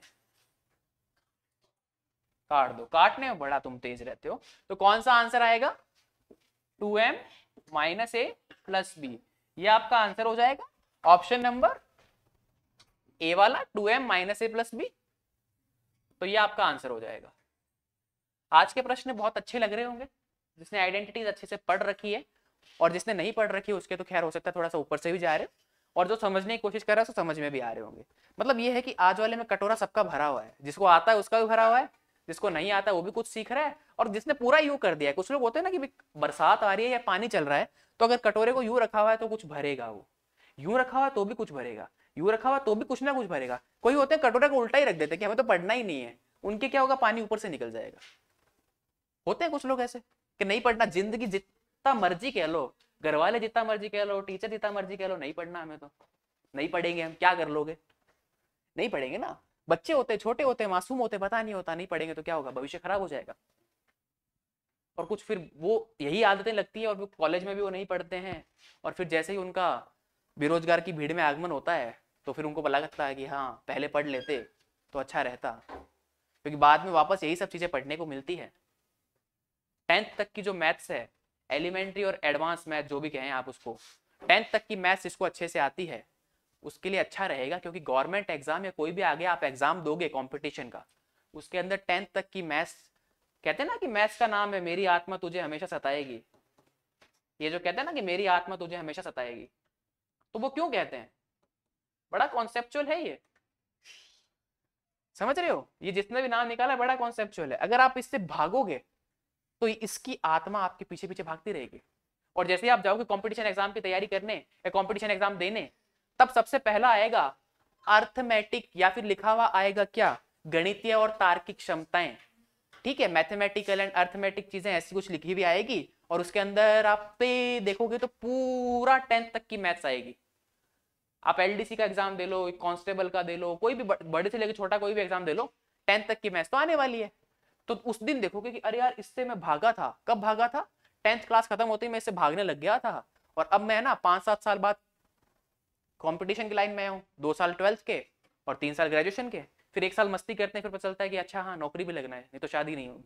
काट दो काटने में बड़ा तुम तेज रहते हो तो कौन सा आंसर आएगा two m minus a plus b ये आपका आंसर हो जाएगा ऑप्शन नंबर ए वाला two m minus a plus b तो ये आपका आंसर हो जाएगा आज के प्रश्न बहुत अच्छे लग रहे होंगे जिसने आइडेंटिटीज अच्छे से पढ़ रखी है और जिसने नहीं पढ़ रखी है उसके तो खैर हो सकता है थोड़ा सा ऊपर से भी जा रहे हो और जो समझने की कोशिश कर रहा है उसको समझ में भी आ रहे होंगे मतलब ये है कि आज वाले में कटोरा सबका भरा हुआ है जिसको आता है उसका भी भरा हुआ है जिसको नहीं आता वो भी कुछ सीख रहा है और जिसने पूरा यू कर दिया है कुछ लोग होते हैं ना कि बरसात आ रही है या पानी चल रहा है तो अगर कटोरे को यू रखा हुआ है तो कुछ भरेगा वो यू रखा हुआ तो भी कुछ भरेगा यू रखा हुआ तो भी कुछ ना कुछ भरेगा कोई होते हैं कटोरे को उल्टा ही रख देते हैं कि हमें तो पढ़ना ही नहीं है उनके क्या होगा पानी ऊपर से निकल जाएगा होते हैं कुछ लोग ऐसे कि नहीं पढ़ना जिंदगी जितना मर्जी कह लो घर वाले जितना मर्जी कह लो टीचर जितना मर्जी कह लो नहीं पढ़ना हमें तो नहीं पढ़ेंगे हम क्या कर लोगे नहीं पढ़ेंगे ना बच्चे होते छोटे होते मासूम होते पता नहीं होता नहीं पढ़ेंगे तो क्या होगा भविष्य खराब हो जाएगा और कुछ फिर वो यही आदतें लगती है और कॉलेज में भी वो नहीं पढ़ते हैं और फिर जैसे ही उनका बेरोजगार की भीड़ में आगमन होता है तो फिर उनको पता लगता है कि हाँ पहले पढ़ लेते तो अच्छा रहता क्योंकि बाद में वापस यही सब चीज़ें पढ़ने को मिलती है टेंथ तक की जो मैथ्स है एलिमेंट्री और एडवांस मैथ जो भी कहें आप उसको टेंथ तक की मैथ्स इसको अच्छे से आती है उसके लिए अच्छा रहेगा क्योंकि गवर्नमेंट एग्जाम या कोई भी आगे आप एग्जाम दोगे कॉम्पिटिशन का उसके अंदर टेंथ तक की मैथ्स कहते हैं ना कि मैथ्स का नाम है मेरी आत्मा तुझे हमेशा सताएगी ये जो कहते हैं ना कि मेरी आत्मा तुझे हमेशा सताएगी तो वो क्यों कहते हैं बड़ा कॉन्सेप्चुअल है ये समझ रहे हो ये जितने भी नाम निकाला बड़ा कॉन्सेप्चुअल है अगर आप इससे भागोगे तो इसकी आत्मा आपके पीछे पीछे भागती रहेगी और जैसे आप जाओगे कंपटीशन एग्जाम की तैयारी करने या कंपटीशन एग्जाम देने तब सबसे पहला आएगा अर्थमेटिक या फिर लिखा हुआ आएगा क्या गणितीय और तार्किक क्षमताएं ठीक है मैथमेटिकल एंड अर्थमेटिक चीजें ऐसी कुछ लिखी हुई आएगी और उसके अंदर आप पे देखोगे तो पूरा टेंथ तक की मैथ्स आएगी आप एलडीसी का एग्जाम दे लो कांस्टेबल का दे लो कोई भी बड़े से लेकर छोटा कोई भी एग्जाम दे लो टेंथ तक की मैथ्स तो आने वाली है तो उस दिन देखोगे कि अरे यार इससे मैं भागा था कब भागा था टेंथ क्लास खत्म होते ही मैं इससे भागने लग गया था और अब मैं ना पांच सात साल बाद कंपटीशन की लाइन में हूँ दो साल ट्वेल्थ के और तीन साल ग्रेजुएशन के फिर एक साल मस्ती करते हैं फिर पता चलता है कि अच्छा हाँ नौकरी भी लगना है नहीं तो शादी नहीं होगी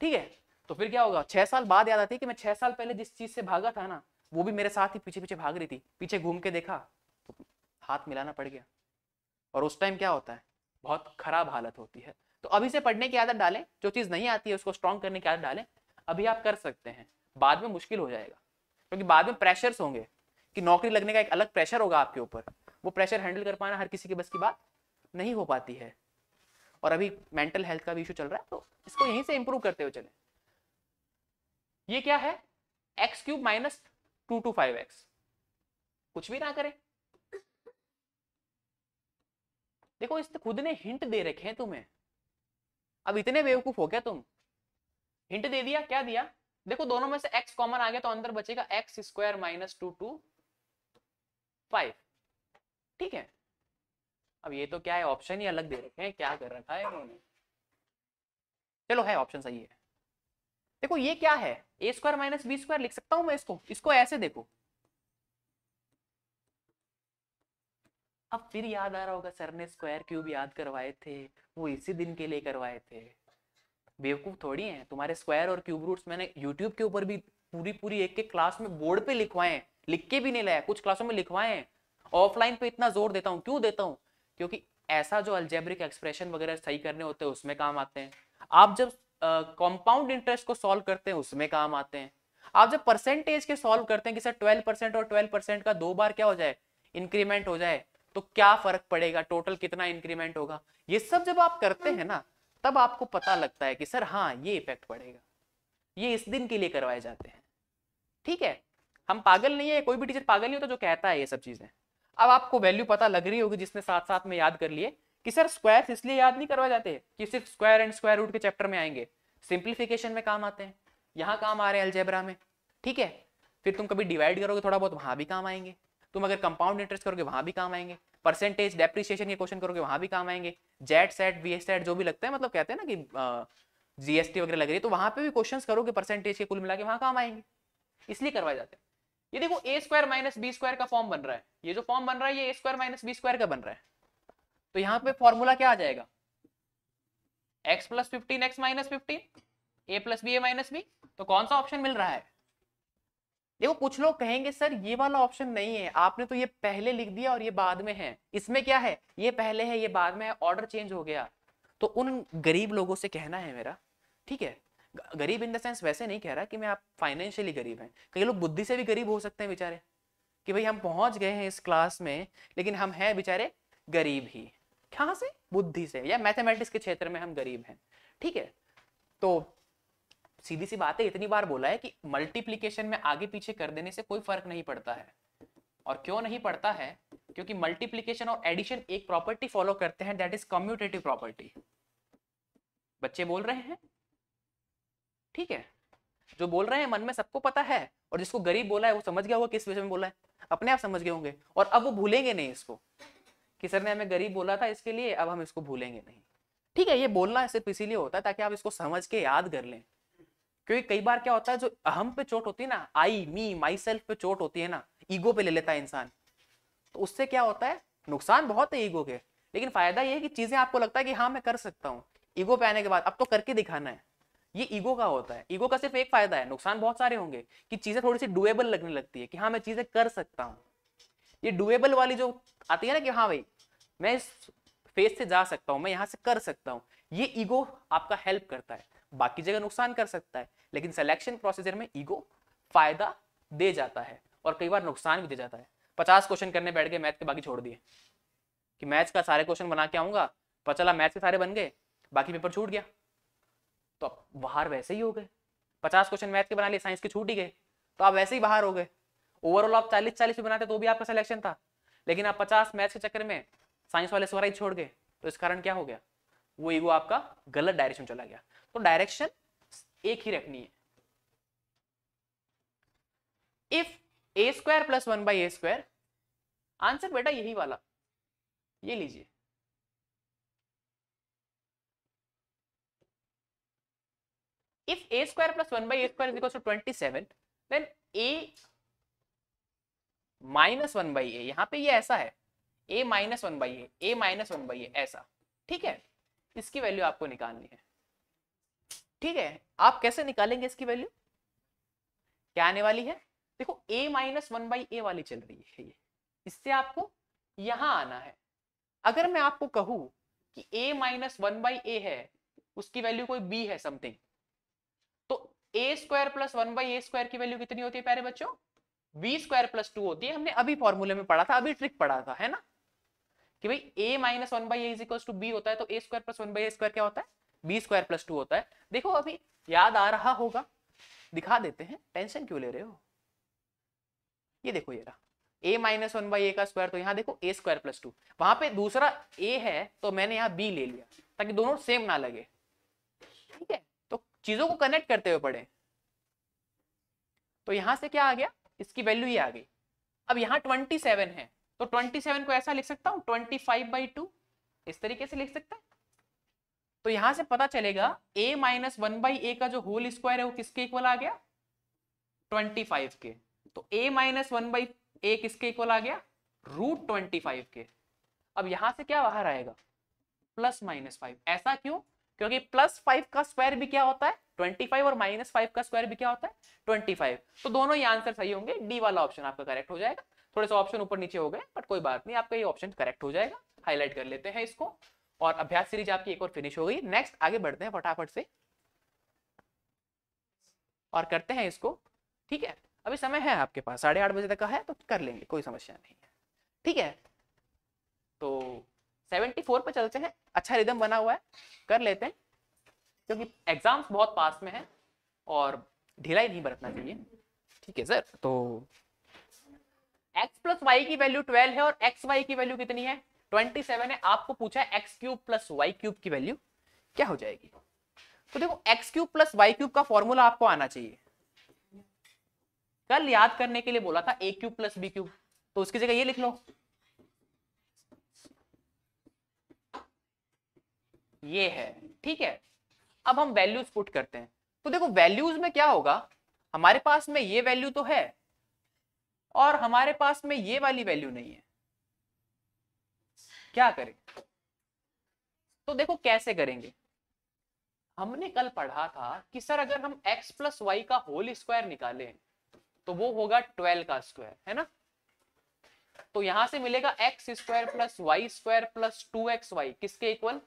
ठीक है तो फिर क्या होगा छह साल बाद याद आती है कि मैं छह साल पहले जिस चीज से भागा था ना वो भी मेरे साथ ही पीछे पीछे भाग रही थी पीछे घूम के देखा तो हाथ मिलाना पड़ गया और उस टाइम क्या होता है बहुत खराब हालत होती है तो अभी से पढ़ने की आदत डालें जो चीज़ नहीं आती है उसको स्ट्रॉन्ग करने की आदत डालें अभी आप कर सकते हैं बाद में मुश्किल हो जाएगा क्योंकि बाद में प्रेशर्स होंगे कि नौकरी लगने का एक अलग प्रेशर होगा आपके ऊपर वो प्रेशर हैंडल कर पाना हर किसी के बस की बात नहीं हो पाती है और अभी मेंटल हेल्थ का भी इशू चल रहा है तो इसको यहीं से इंप्रूव करते हुए चले ये क्या है x cube minus two two five x कुछ भी ना करें देखो इसने खुद ने हिंट दे रखे हैं तुम्हें अब इतने बेवकूफ हो गया तुम हिंट दे दिया क्या दिया देखो दोनों में से x कॉमन आ गया तो अंदर बचेगा x square minus two two five ठीक है अब ये तो क्या है ऑप्शन ही अलग दे रखे हैं क्या कर रखा है इन्होंने चलो है ऑप्शन सही है देखो ये क्या है ए स्क्वायर माइनस बी स्क्वायर लिख सकता हूं मैं इसको इसको ऐसे देखो अब फिर याद आ रहा होगा सर ने स्क्वायर क्यूब याद करवाए थे वो इसी दिन के लिए करवाए थे बेवकूफ थोड़ी है तुम्हारे स्क्वायर और क्यूब रूट्स मैंने यूट्यूब के ऊपर भी पूरी पूरी एक एक क्लास में बोर्ड पे लिखवाए लिख के भी नहीं लाया कुछ क्लासों में लिखवाए ऑफलाइन पे इतना जोर देता हूँ क्यों देता हूँ क्योंकि ऐसा जो अल्जेब्रिक एक्सप्रेशन वगैरह सही करने होते हैं उसमें काम आते हैं आप जब कंपाउंड इंटरेस्ट को सॉल्व करते हैं उसमें काम आते हैं आप जब परसेंटेज के सॉल्व करते हैं कि सर ट्वेल्व परसेंट और ट्वेल्व परसेंट का दो बार क्या हो जाए इंक्रीमेंट हो जाए तो क्या फर्क पड़ेगा टोटल कितना इंक्रीमेंट होगा ये सब जब आप करते हैं ना तब आपको पता लगता है कि सर हाँ ये इफेक्ट पड़ेगा ये इस दिन के लिए करवाए जाते हैं ठीक है हम पागल नहीं है कोई भी टीचर पागल नहीं होता जो कहता है ये सब चीजें अब आपको वैल्यू पता लग रही होगी जिसने साथ साथ में याद कर लिए कि सर स्क्वायर इसलिए याद नहीं करवाए जाते कि सिर्फ स्क्वायर एंड स्क्वायर रूट के चैप्टर में आएंगे सिंप्लीफिकेशन में काम आते हैं यहाँ काम आ रहे हैं अलजेबरा में ठीक है फिर तुम कभी डिवाइड करोगे थोड़ा बहुत वहां भी काम आएंगे तुम अगर कंपाउंड इंटरेस्ट करोगे वहां भी काम आएंगे परसेंटेज डेप्रिसिएशन के क्वेश्चन करोगे वहां भी काम आएंगे जेट सेट बी सेट जो भी लगता है मतलब कहते हैं ना कि जीएसटी वगैरह लग रही है तो वहां पे भी क्वेश्चंस करोगे परसेंटेज के कुल मिला के वहां काम आएंगे इसलिए करवाए जाते हैं ये देखो ए स्क्वायर माइनस बी स्क्वायर का फॉर्म बन रहा है ये जो फॉर्म बन रहा है ये a square minus b square का बन रहा है तो यहाँ पे फॉर्मूला क्या आ जाएगा x plus fifteen x minus fifteen a plus b a minus b तो कौन सा ऑप्शन मिल रहा है देखो कुछ लोग कहेंगे सर ये वाला ऑप्शन नहीं है आपने तो ये पहले लिख दिया और ये बाद में है इसमें क्या है ये पहले है ये बाद में है ऑर्डर चेंज हो गया तो उन गरीब लोगों से कहना है मेरा ठीक है गरीब इन द सेंस वैसे नहीं कह रहा कि मैं आप फाइनेंशियली गरीब हैं कई लोग बुद्धि से भी गरीब हो सकते हैं बेचारे कि भाई हम पहुंच गए हैं इस क्लास में लेकिन हम हैं बेचारे गरीब ही कहाँ से बुद्धि से या मैथमेटिक्स के क्षेत्र में हम गरीब हैं ठीक है तो सीधी सी बात है इतनी बार बोला है कि मल्टीप्लीकेशन में आगे पीछे कर देने से कोई फर्क नहीं पड़ता है और क्यों नहीं पड़ता है क्योंकि मल्टीप्लीकेशन और एडिशन एक प्रॉपर्टी फॉलो करते हैं दैट इज कम्यूटेटिव प्रॉपर्टी बच्चे बोल रहे हैं ठीक है जो बोल रहे हैं मन में सबको पता है और जिसको गरीब बोला है वो समझ गया होगा किस विषय में बोला है अपने आप समझ गए होंगे और अब वो भूलेंगे नहीं इसको कि सर ने हमें गरीब बोला था इसके लिए अब हम इसको भूलेंगे नहीं ठीक है ये बोलना सिर्फ इसीलिए होता है ताकि आप इसको समझ के याद कर लें क्योंकि कई बार क्या होता है जो अहम पे चोट होती है ना आई मी माई सेल्फ पे चोट होती है ना ईगो पे ले लेता है इंसान तो उससे क्या होता है नुकसान बहुत है ईगो के लेकिन फायदा ये है कि चीजें आपको लगता है कि हाँ मैं कर सकता हूँ ईगो पे आने के बाद अब तो करके दिखाना है ये ईगो का होता है ईगो का सिर्फ एक फायदा है नुकसान बहुत सारे होंगे कि चीजें थोड़ी सी डुएबल लगने लगती है कि हाँ मैं चीजें कर सकता हूँ ये डुएबल वाली जो आती है ना कि हाँ भाई मैं इस फेस से जा सकता हूँ मैं यहाँ से कर सकता हूँ ये ईगो आपका हेल्प करता है बाकी जगह नुकसान कर सकता है लेकिन सिलेक्शन प्रोसीजर में ईगो फायदा दे जाता है और कई बार नुकसान भी दे जाता है पचास क्वेश्चन करने बैठ गए मैथ के बाकी छोड़ दिए कि मैथ्स का सारे क्वेश्चन बना के आऊंगा पचला चला मैथ्स के सारे बन गए बाकी पेपर छूट गया तो अब बाहर वैसे ही हो गए पचास क्वेश्चन मैथ के बना लिए साइंस के छूट ही गए तो आप वैसे ही बाहर हो गए ओवरऑल आप चालीस चालीस भी बनाते तो भी आपका सिलेक्शन था लेकिन आप पचास मैथ्स के चक्कर में साइंस वाले सारा ही छोड़ गए तो इस कारण क्या हो गया वो ईगो आपका गलत डायरेक्शन चला गया तो डायरेक्शन एक ही रखनी है if a square plus one by a square answer बेटा यही वाला ये लीजिए if a square plus one by a square is equals to 27 then minus one by a यहां पे ये ऐसा है ए minus one by a minus one by a ऐसा ठीक है इसकी वैल्यू आपको निकालनी है ठीक है आप कैसे निकालेंगे इसकी वैल्यू क्या आने वाली है देखो a minus one by a वाली चल रही है ये इससे आपको यहां आना है अगर मैं आपको कहूं कि a minus one by a है उसकी वैल्यू कोई b है समथिंग तो ए square plus one by a square की वैल्यू कितनी होती है प्यारे बच्चों बी स्क्वायर प्लस टू होती है हमने अभी फॉर्मूले में पढ़ा था अभी ट्रिक पढ़ा था है ना कि भाई a minus one by a is equal to b होता है तो ए square plus one by a square क्या होता है बी स्क्वायर प्लस टू होता है देखो अभी याद आ रहा होगा दिखा देते हैं टेंशन क्यों ले रहे हो ये देखो ये रहा a minus one by a का स्क्वायर तो यहाँ देखो ए स्क्वायर प्लस टू वहां पे दूसरा ए है तो मैंने यहाँ बी ले लिया ताकि दोनों सेम ना लगे ठीक है तो चीजों को कनेक्ट करते हुए पड़े तो यहां से क्या आ गया इसकी वैल्यू ही आ गई अब यहाँ ट्वेंटी सेवन है तो ट्वेंटी सेवन को ऐसा लिख सकता हूँ ट्वेंटी फाइव बाई टू इस तरीके से लिख सकता है तो यहां से पता चलेगा a minus one by a का जो होल स्क्वायर है वो किसके इक्वल आ गया 25 के तो a minus one by a किसके इक्वल आ गया रूट ट्वेंटी के अब यहां से क्या बाहर आएगा प्लस माइनस फाइव ऐसा क्यों क्योंकि प्लस फाइव का स्क्वायर भी क्या होता है 25 और माइनस फाइव का स्क्वायर भी क्या होता है 25 तो दोनों ही आंसर सही होंगे डी वाला ऑप्शन आपका करेक्ट हो जाएगा थोड़े से ऑप्शन ऊपर नीचे हो गए बट कोई बात नहीं आपका ये ऑप्शन करेक्ट हो जाएगा हाईलाइट कर लेते हैं इसको और अभ्यास सीरीज आपकी एक और फिनिश हो गई नेक्स्ट आगे बढ़ते हैं फटाफट से और करते हैं इसको ठीक है अभी समय है आपके पास साढ़े आठ बजे तक का है तो कर लेंगे कोई समस्या नहीं है ठीक है तो सेवेंटी फोर पर चलते हैं अच्छा रिदम बना हुआ है कर लेते हैं क्योंकि एग्जाम्स बहुत पास में है और ढिलाई नहीं बरतना चाहिए ठीक है सर तो एक्स प्लस वाई की वैल्यू ट्वेल्व है और एक्स वाई की वैल्यू कितनी है ट्वेंटी सेवन है आपको पूछा x cube plus y cube की वैल्यू क्या हो जाएगी तो देखो x cube plus y cube का फॉर्मूला आपको आना चाहिए कल याद करने के लिए बोला था a cube plus b cube तो उसकी जगह ये लिख लो ये है ठीक है अब हम वैल्यूज पुट करते हैं तो देखो वैल्यूज में क्या होगा हमारे पास में ये वैल्यू तो है और हमारे पास में ये वाली वैल्यू नहीं है क्या करें तो देखो कैसे करेंगे हमने कल पढ़ा था कि सर अगर हम x प्लस वाई का होल स्क्वायर निकालें तो वो होगा 12 का स्क्वायर है ना तो यहां से मिलेगा x square plus y square plus two x y किसके इक्वल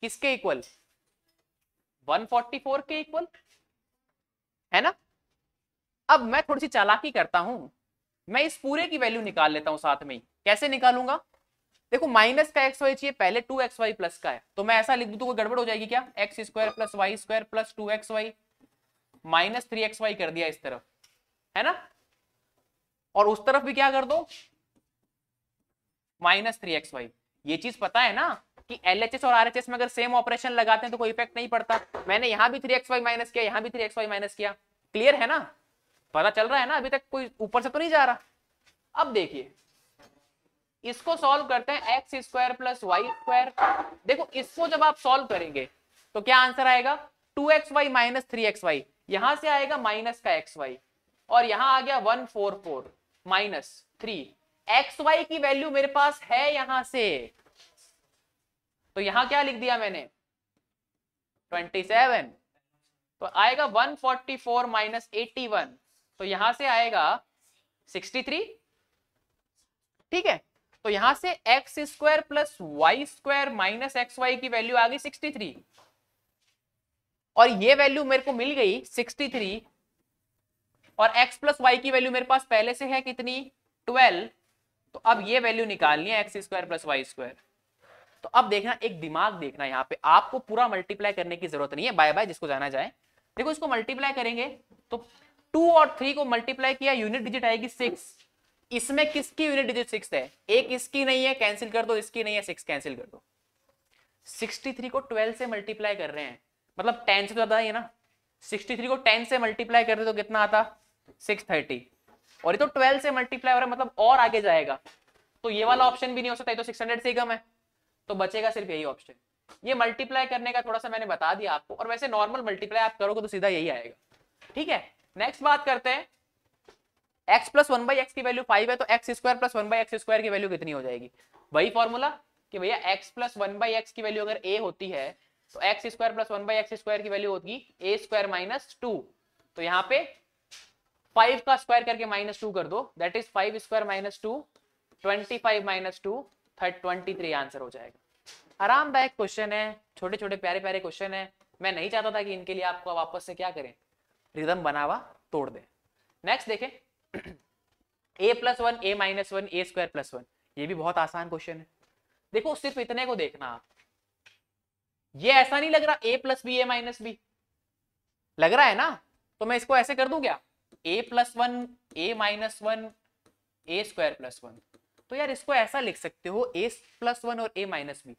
किसके इक्वल 144 के इक्वल है ना अब मैं थोड़ी सी चालाकी करता हूं मैं इस पूरे की वैल्यू निकाल लेता हूं साथ में ही कैसे निकालूंगा देखो माइनस का एक्स वाई चाहिए पहले टू एक्स वाई प्लस का है तो मैं ऐसा लिख दू तो कोई गड़बड़ हो जाएगी क्या x square plus y square plus two x y minus three x y कर दिया इस तरफ है ना और उस तरफ भी क्या कर दो माइनस थ्री एक्स वाई ये चीज पता है ना कि एलएचएस और आरएचएस में अगर सेम ऑपरेशन लगाते हैं तो कोई इफेक्ट नहीं पड़ता मैंने यहां भी थ्री एक्स वाई माइनस किया यहां भी थ्री एक्स वाई माइनस किया क्लियर है ना पता चल रहा है ना अभी तक कोई ऊपर से तो नहीं जा रहा अब देखिए इसको सॉल्व करते हैं x square plus y square देखो इसको जब आप सॉल्व करेंगे तो क्या आंसर आएगा two x y minus three x y यहां से आएगा माइनस का एक्स वाई और यहां आ गया one four four minus three x y की वैल्यू मेरे पास है यहां से तो यहां क्या लिख दिया मैंने ट्वेंटी सेवन तो आएगा one forty four minus eighty one तो यहां से आएगा 63 ठीक है तो यहां से x square plus y square minus x y की वैल्यू आ गई 63 और ये वैल्यू मेरे को मिल गई 63 और एक्स प्लस वाई की वैल्यू मेरे पास पहले से है कितनी 12 तो अब ये वैल्यू निकालनी है x square plus y square तो अब देखना एक दिमाग देखना यहाँ पे आपको पूरा मल्टीप्लाई करने की जरूरत नहीं है बाय बाय जिसको जाना जाए देखो इसको मल्टीप्लाई करेंगे तो टू और थ्री को मल्टीप्लाई किया यूनिट डिजिट आएगी सिक्स इसमें किसकी यूनिट डिजिट सिक्स है एक इसकी नहीं है कैंसिल कर दो इसकी नहीं है सिक्स कैंसिल कर दो सिक्सटी थ्री को ट्वेल्व से मल्टीप्लाई कर रहे हैं मतलब टेन से ज्यादा है ना थ्री को टेन से मल्टीप्लाई कर दे तो कितना आता सिक्स थर्टी और ये तो ट्वेल्व से मल्टीप्लाई हो रहा है मतलब और आगे जाएगा तो ये वाला ऑप्शन भी नहीं हो सकता ये तो हंड्रेड से कम है तो बचेगा सिर्फ यही ऑप्शन ये मल्टीप्लाई करने का थोड़ा सा मैंने बता दिया आपको और वैसे नॉर्मल मल्टीप्लाई आप करोगे तो सीधा यही आएगा ठीक है नेक्स्ट बात करते हैं x plus one by x की वैल्यू फाइव है तो x square plus one by x square की वैल्यू कितनी हो जाएगी वही फॉर्मूला कि भैया x plus one by x की वैल्यू अगर ए होती है तो x square plus one by x square की वैल्यू होगी ए स्क्वायर माइनस टू तो यहाँ पे फाइव का स्क्वायर करके माइनस टू कर दो that is five square minus two twenty five minus two third twenty three answer हो जाएगा आरामदायक क्वेश्चन है छोटे छोटे प्यारे प्यारे क्वेश्चन है मैं नहीं चाहता था कि इनके लिए आपको वापस से क्या करें रिदम बना हुआ तोड़ दें नेक्स्ट देखें a plus one a minus one a square plus one ये भी बहुत आसान क्वेश्चन है देखो सिर्फ इतने को देखना आप ये ऐसा नहीं लग रहा a plus b a minus b लग रहा है ना तो मैं इसको ऐसे कर दूं क्या a plus one a minus one a square plus one तो यार इसको ऐसा लिख सकते हो ए प्लस वन और a minus b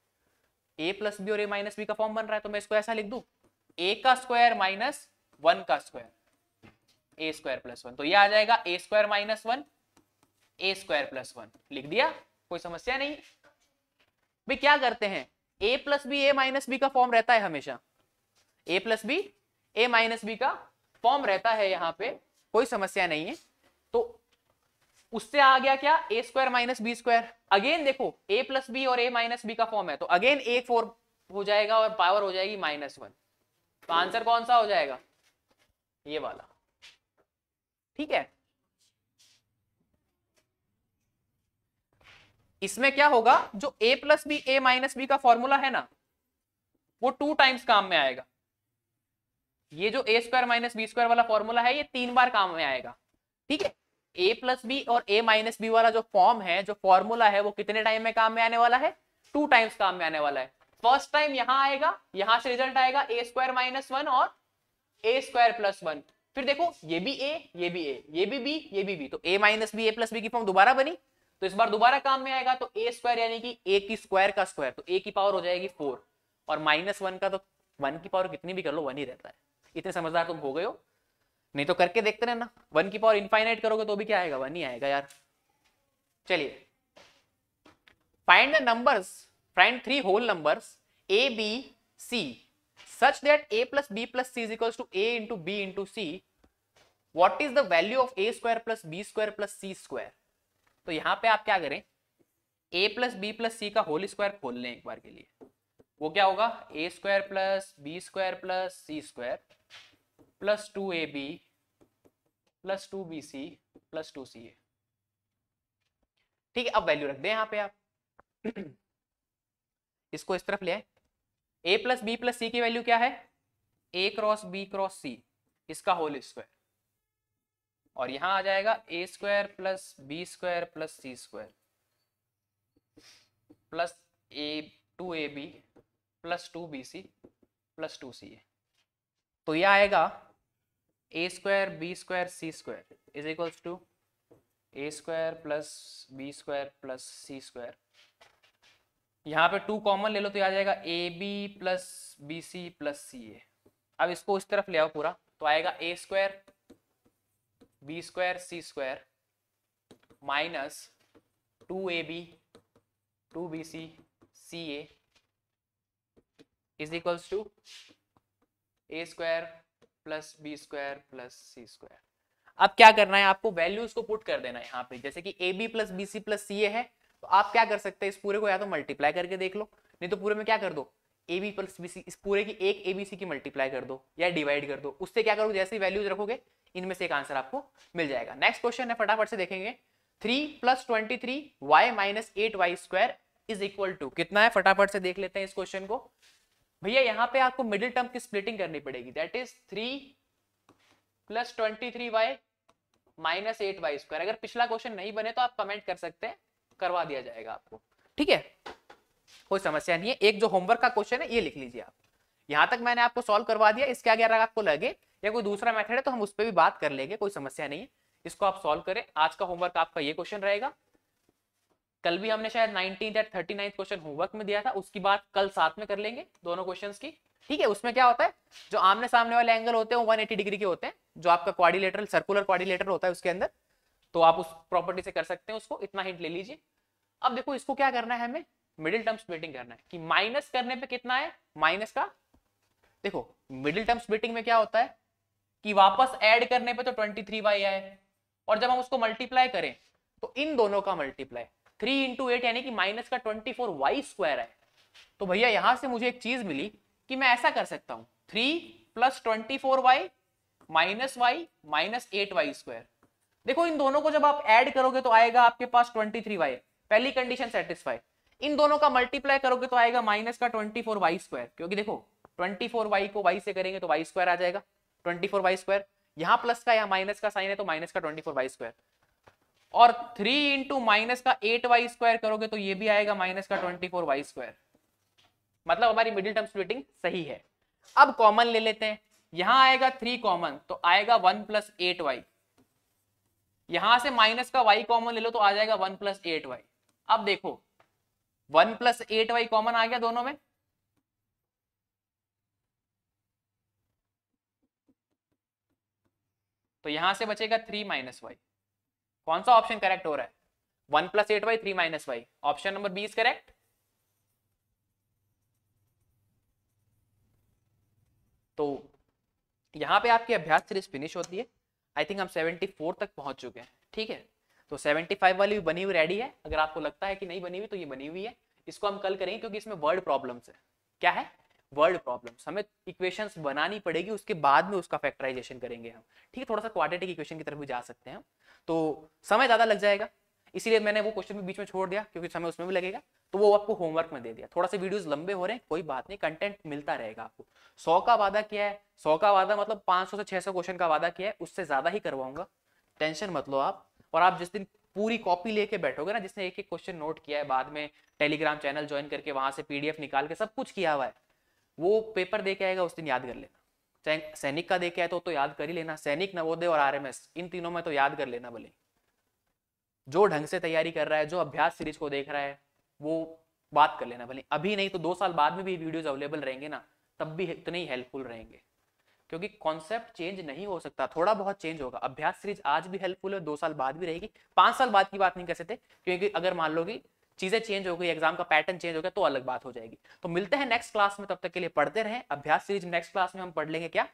a plus b और ए माइनस बी का फॉर्म बन रहा है तो मैं इसको ऐसा लिख दू ए का स्क्वायर माइनस वन का square a square plus one तो ये आ जाएगा a square minus one a square plus one लिख दिया कोई समस्या नहीं भाई क्या करते हैं a plus b a minus B का फॉर्म रहता है हमेशा a plus b a minus B का फॉर्म रहता है यहां पे कोई समस्या नहीं है तो उससे आ गया क्या a square minus b square again देखो ए प्लस बी और ए माइनस बी का फॉर्म है तो अगेन ए फोर हो जाएगा और पावर हो जाएगी माइनस वन तो आंसर कौन सा हो जाएगा ये वाला ठीक है इसमें क्या होगा जो a plus b a minus B का फॉर्मूला है ना वो टू टाइम्स काम में आएगा ये जो a square minus b square वाला फॉर्मूला है ये तीन बार काम में आएगा ठीक है ए प्लस बी और ए माइनस बी वाला जो फॉर्म है जो फॉर्मूला है वो कितने टाइम में काम में आने वाला है टू टाइम्स काम में आने वाला है फर्स्ट टाइम यहां आएगा यहां से रिजल्ट आएगा ए स्क्वायर माइनस वन और ए स्क्वायर प्लस वन फिर देखो ये भी ए ये भी ए ये भी बी ये भी बी तो a minus b a plus b की फॉर्म दोबारा बनी तो इस बार दोबारा काम में आएगा तो ए स्क्वायर यानी कि ए की स्क्वायर का स्क्वायर तो ए की पावर हो जाएगी फोर और माइनस वन का तो वन की पावर कितनी भी कर लो वन ही रहता है इतने समझदार तुम हो गए हो नहीं तो करके देखते रहना वन की पावर इनफाइनाइट करोगे तो भी क्या आएगा वन ही आएगा यार चलिए find the numbers find three whole numbers a B c such that a plus b plus c is equals to a into b into c what is the value of a square plus b square plus c square तो यहां पे आप क्या करें a plus B plus सी का whole square खोल लें एक बार के लिए वो क्या होगा a square plus B square plus C square plus two A B plus two B C plus two C a ठीक है अब वैल्यू रख दें यहां पे आप इसको इस तरफ ले आए ए प्लस बी प्लस सी की वैल्यू क्या है a cross b cross c इसका होल स्क्वायर और यहां आ जाएगा a square plus B square plus C square plus a two A B plus two B C plus two C a तो यह आएगा a square B square c square is equals to A square plus B square plus C square यहाँ पे two common ले लो तो आ जाएगा a B plus B C plus सी ए अब इसको इस तरफ ले आओ पूरा तो आएगा a square B square c square minus two A b two B c c a is equals to A square plus B square plus C square अब क्या करना है आपको वैल्यूज को पुट कर देना है यहाँ पे जैसे कि a B plus B C plus C a है तो आप क्या कर सकते हैं इस पूरे को या तो मल्टीप्लाई करके देख लो नहीं तो पूरे में क्या कर दो a B plus B c इस पूरे की एक ए बी सी की मल्टीप्लाई कर दो या डिवाइड कर दो उससे क्या करोगे जैसे वैल्यूज रखोगे इनमें से एक आंसर आपको मिल जाएगा नेक्स्ट क्वेश्चन है फटाफट से देखेंगे three plus twenty three y minus eight y square is equal to कितना है फटाफट से देख लेते हैं इस क्वेश्चन को भैया यहाँ पे आपको मिडिल टर्म की स्प्लिटिंग करनी पड़ेगी that is three plus twenty three y minus eight y square अगर पिछला क्वेश्चन नहीं बने तो आप कमेंट कर सकते हैं करवा दिया जाएगा आपको ठीक है कोई समस्या नहीं है एक जो होमवर्क का क्वेश्चन है ये लिख लीजिए आप यहां तक मैंने आपको सॉल्व करवा दिया इसके आगे अगर आपको लगे या कोई दूसरा मेथड है तो हम उस पर भी बात कर लेंगे कोई समस्या नहीं है इसको आप सॉल्व करें आज का होमवर्क आपका ये क्वेश्चन रहेगा कल भी हमने शायद नाइनटीन या थर्टी नाइन्थ क्वेश्चन होमवर्क में दिया था उसकी बात कल साथ में कर लेंगे दोनों क्वेश्चन की ठीक है उसमें क्या होता है जो आमने सामने वाले एंगल होते हैं वो 180 डिग्री के होते हैं जो आपका क्वारिलेटरल सर्कुलर क्वारिलेटर होता है उसके अंदर तो आप उस प्रॉपर्टी से कर सकते हैं उसको इतना हिंट ले लीजिए अब देखो इसको क्या करना है हमें मिडिल टर्म स्प्लिटिंग करना है कि माइनस करने पे कितना है माइनस का देखो मिडिल टर्म स्प्लिटिंग में क्या होता है कि वापस ऐड करने पे तो 23 थ्री बाई आए और जब हम उसको मल्टीप्लाई करें तो इन दोनों का मल्टीप्लाई थ्री इंटू एट यानी कि माइनस का ट्वेंटी फोर वाई स्क्वायर है तो भैया यहां से मुझे एक चीज मिली कि मैं ऐसा कर सकता हूं three plus twenty four y minus y minus eight y square देखो इन दोनों को जब आप ऐड करोगे तो आएगा आपके पास ट्वेंटी थ्री वाई पहली कंडीशन सेटिस्फाई इन दोनों का मल्टीप्लाई करोगे तो आएगा माइनस का ट्वेंटी फोर वाई स्क्वायर क्योंकि देखो ट्वेंटी फोर वाई को वाई से करेंगे तो वाई स्क्वायर आ जाएगा ट्वेंटी फोर वाई स्क्वायर यहाँ प्लस का या माइनस का साइन है तो माइनस का ट्वेंटी फोर वाई स्क्वायर और थ्री इंटू माइनस का एट वाई स्क्वायर करोगे तो ये भी आएगा माइनस का ट्वेंटी फोर वाई स्क्वायर मतलब हमारी मिडिल टर्म स्प्लिटिंग सही है अब कॉमन ले लेते हैं यहां आएगा थ्री कॉमन तो आएगा वन प्लस एट वाई यहां से माइनस का वाई कॉमन ले लो तो आ जाएगा वन प्लस एट वाई अब देखो one plus eight y common आ गया दोनों में तो यहां से बचेगा थ्री माइनस वाई कौन सा ऑप्शन करेक्ट हो रहा है one plus eight y three minus y option number B is correct तो यहां पे आपकी अभ्यास सीरीज फिनिश होती है आई थिंक हम सेवेंटी फोर तक पहुंच चुके हैं ठीक है तो 75 वाली भी बनी हुई रेडी है अगर आपको लगता है कि नहीं बनी हुई तो ये बनी हुई है इसको हम कल करेंगे क्योंकि इसमें वर्ड प्रॉब्लम्स है क्या है वर्ड प्रॉब्लम्स हमें इक्वेशंस बनानी पड़ेगी उसके बाद में उसका फैक्टराइजेशन करेंगे हम ठीक है थोड़ा सा क्वाड्रेटिक इक्वेशन की तरफ भी जा सकते हैं तो समय ज़्यादा लग जाएगा इसीलिए मैंने वो क्वेश्चन भी बीच में छोड़ दिया क्योंकि समय उसमें भी लगेगा तो वो आपको होमवर्क में दे दिया थोड़ा सा वीडियोस लंबे हो रहे हैं कोई बात नहीं कंटेंट मिलता रहेगा आपको सौ का वादा किया है सौ का वादा मतलब 500 से 600 क्वेश्चन का वादा किया है उससे ज़्यादा ही करवाऊंगा टेंशन मत लो आप और आप जिस दिन पूरी कॉपी लेके बैठोगे ना जिसने एक एक क्वेश्चन नोट किया है बाद में टेलीग्राम चैनल ज्वाइन करके वहां से पीडीएफ निकाल के सब कुछ किया हुआ है वो पेपर दे के आएगा उस दिन याद कर लेना चाहे सैनिक का दे के आए तो, तो याद कर ही लेना सैनिक नवोदय और आर इन तीनों में तो याद कर लेना भले जो ढंग से तैयारी कर रहा है जो अभ्यास सीरीज को देख रहा है वो बात कर लेना भले अभी नहीं तो दो साल बाद में भी वीडियोज अवेलेबल रहेंगे ना तब भी इतने ही हेल्पफुल रहेंगे क्योंकि कॉन्सेप्ट चेंज नहीं हो सकता थोड़ा बहुत चेंज होगा अभ्यास सीरीज आज भी हेल्पफुल है दो साल बाद भी रहेगी पांच साल बाद की बात नहीं कर सकते क्योंकि अगर मान लो कि चीजें चेंज हो गई एग्जाम का पैटर्न चेंज हो गया तो अलग बात हो जाएगी तो मिलते हैं नेक्स्ट क्लास में तब तक के लिए पढ़ते रहे अभ्यास सीरीज नेक्स्ट क्लास में हम पढ़ लेंगे क्या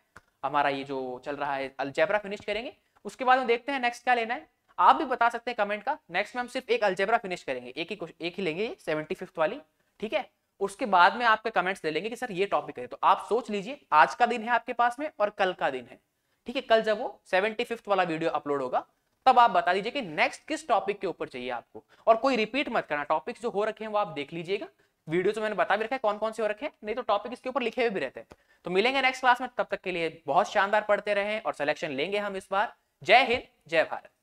हमारा ये जो चल रहा है अलजेबरा फिनिश करेंगे उसके बाद हम देखते हैं नेक्स्ट क्या लेना है आप भी बता सकते हैं कमेंट का नेक्स्ट में हम सिर्फ एक अलजेबरा फिनिश करेंगे एक ही एक ही लेंगे सेवेंटी फिफ्थ वाली ठीक है उसके बाद में आपके कमेंट्स ले लेंगे कि सर ये टॉपिक है तो आप सोच लीजिए आज का दिन है आपके पास में और कल का दिन है ठीक है कल जब वो सेवेंटी वाला वीडियो अपलोड होगा तब आप बता दीजिए कि नेक्स्ट किस टॉपिक के ऊपर चाहिए आपको और कोई रिपीट मत करना टॉपिक जो हो रखे हैं वो आप देख लीजिएगा वीडियो तो मैंने बता भी रखा है कौन कौन से हो रखे हैं नहीं तो टॉपिक इसके ऊपर लिखे हुए भी रहते हैं तो मिलेंगे नेक्स्ट क्लास में तब तक के लिए बहुत शानदार पढ़ते रहें और सिलेक्शन लेंगे हम इस बार जय हिंद जय भारत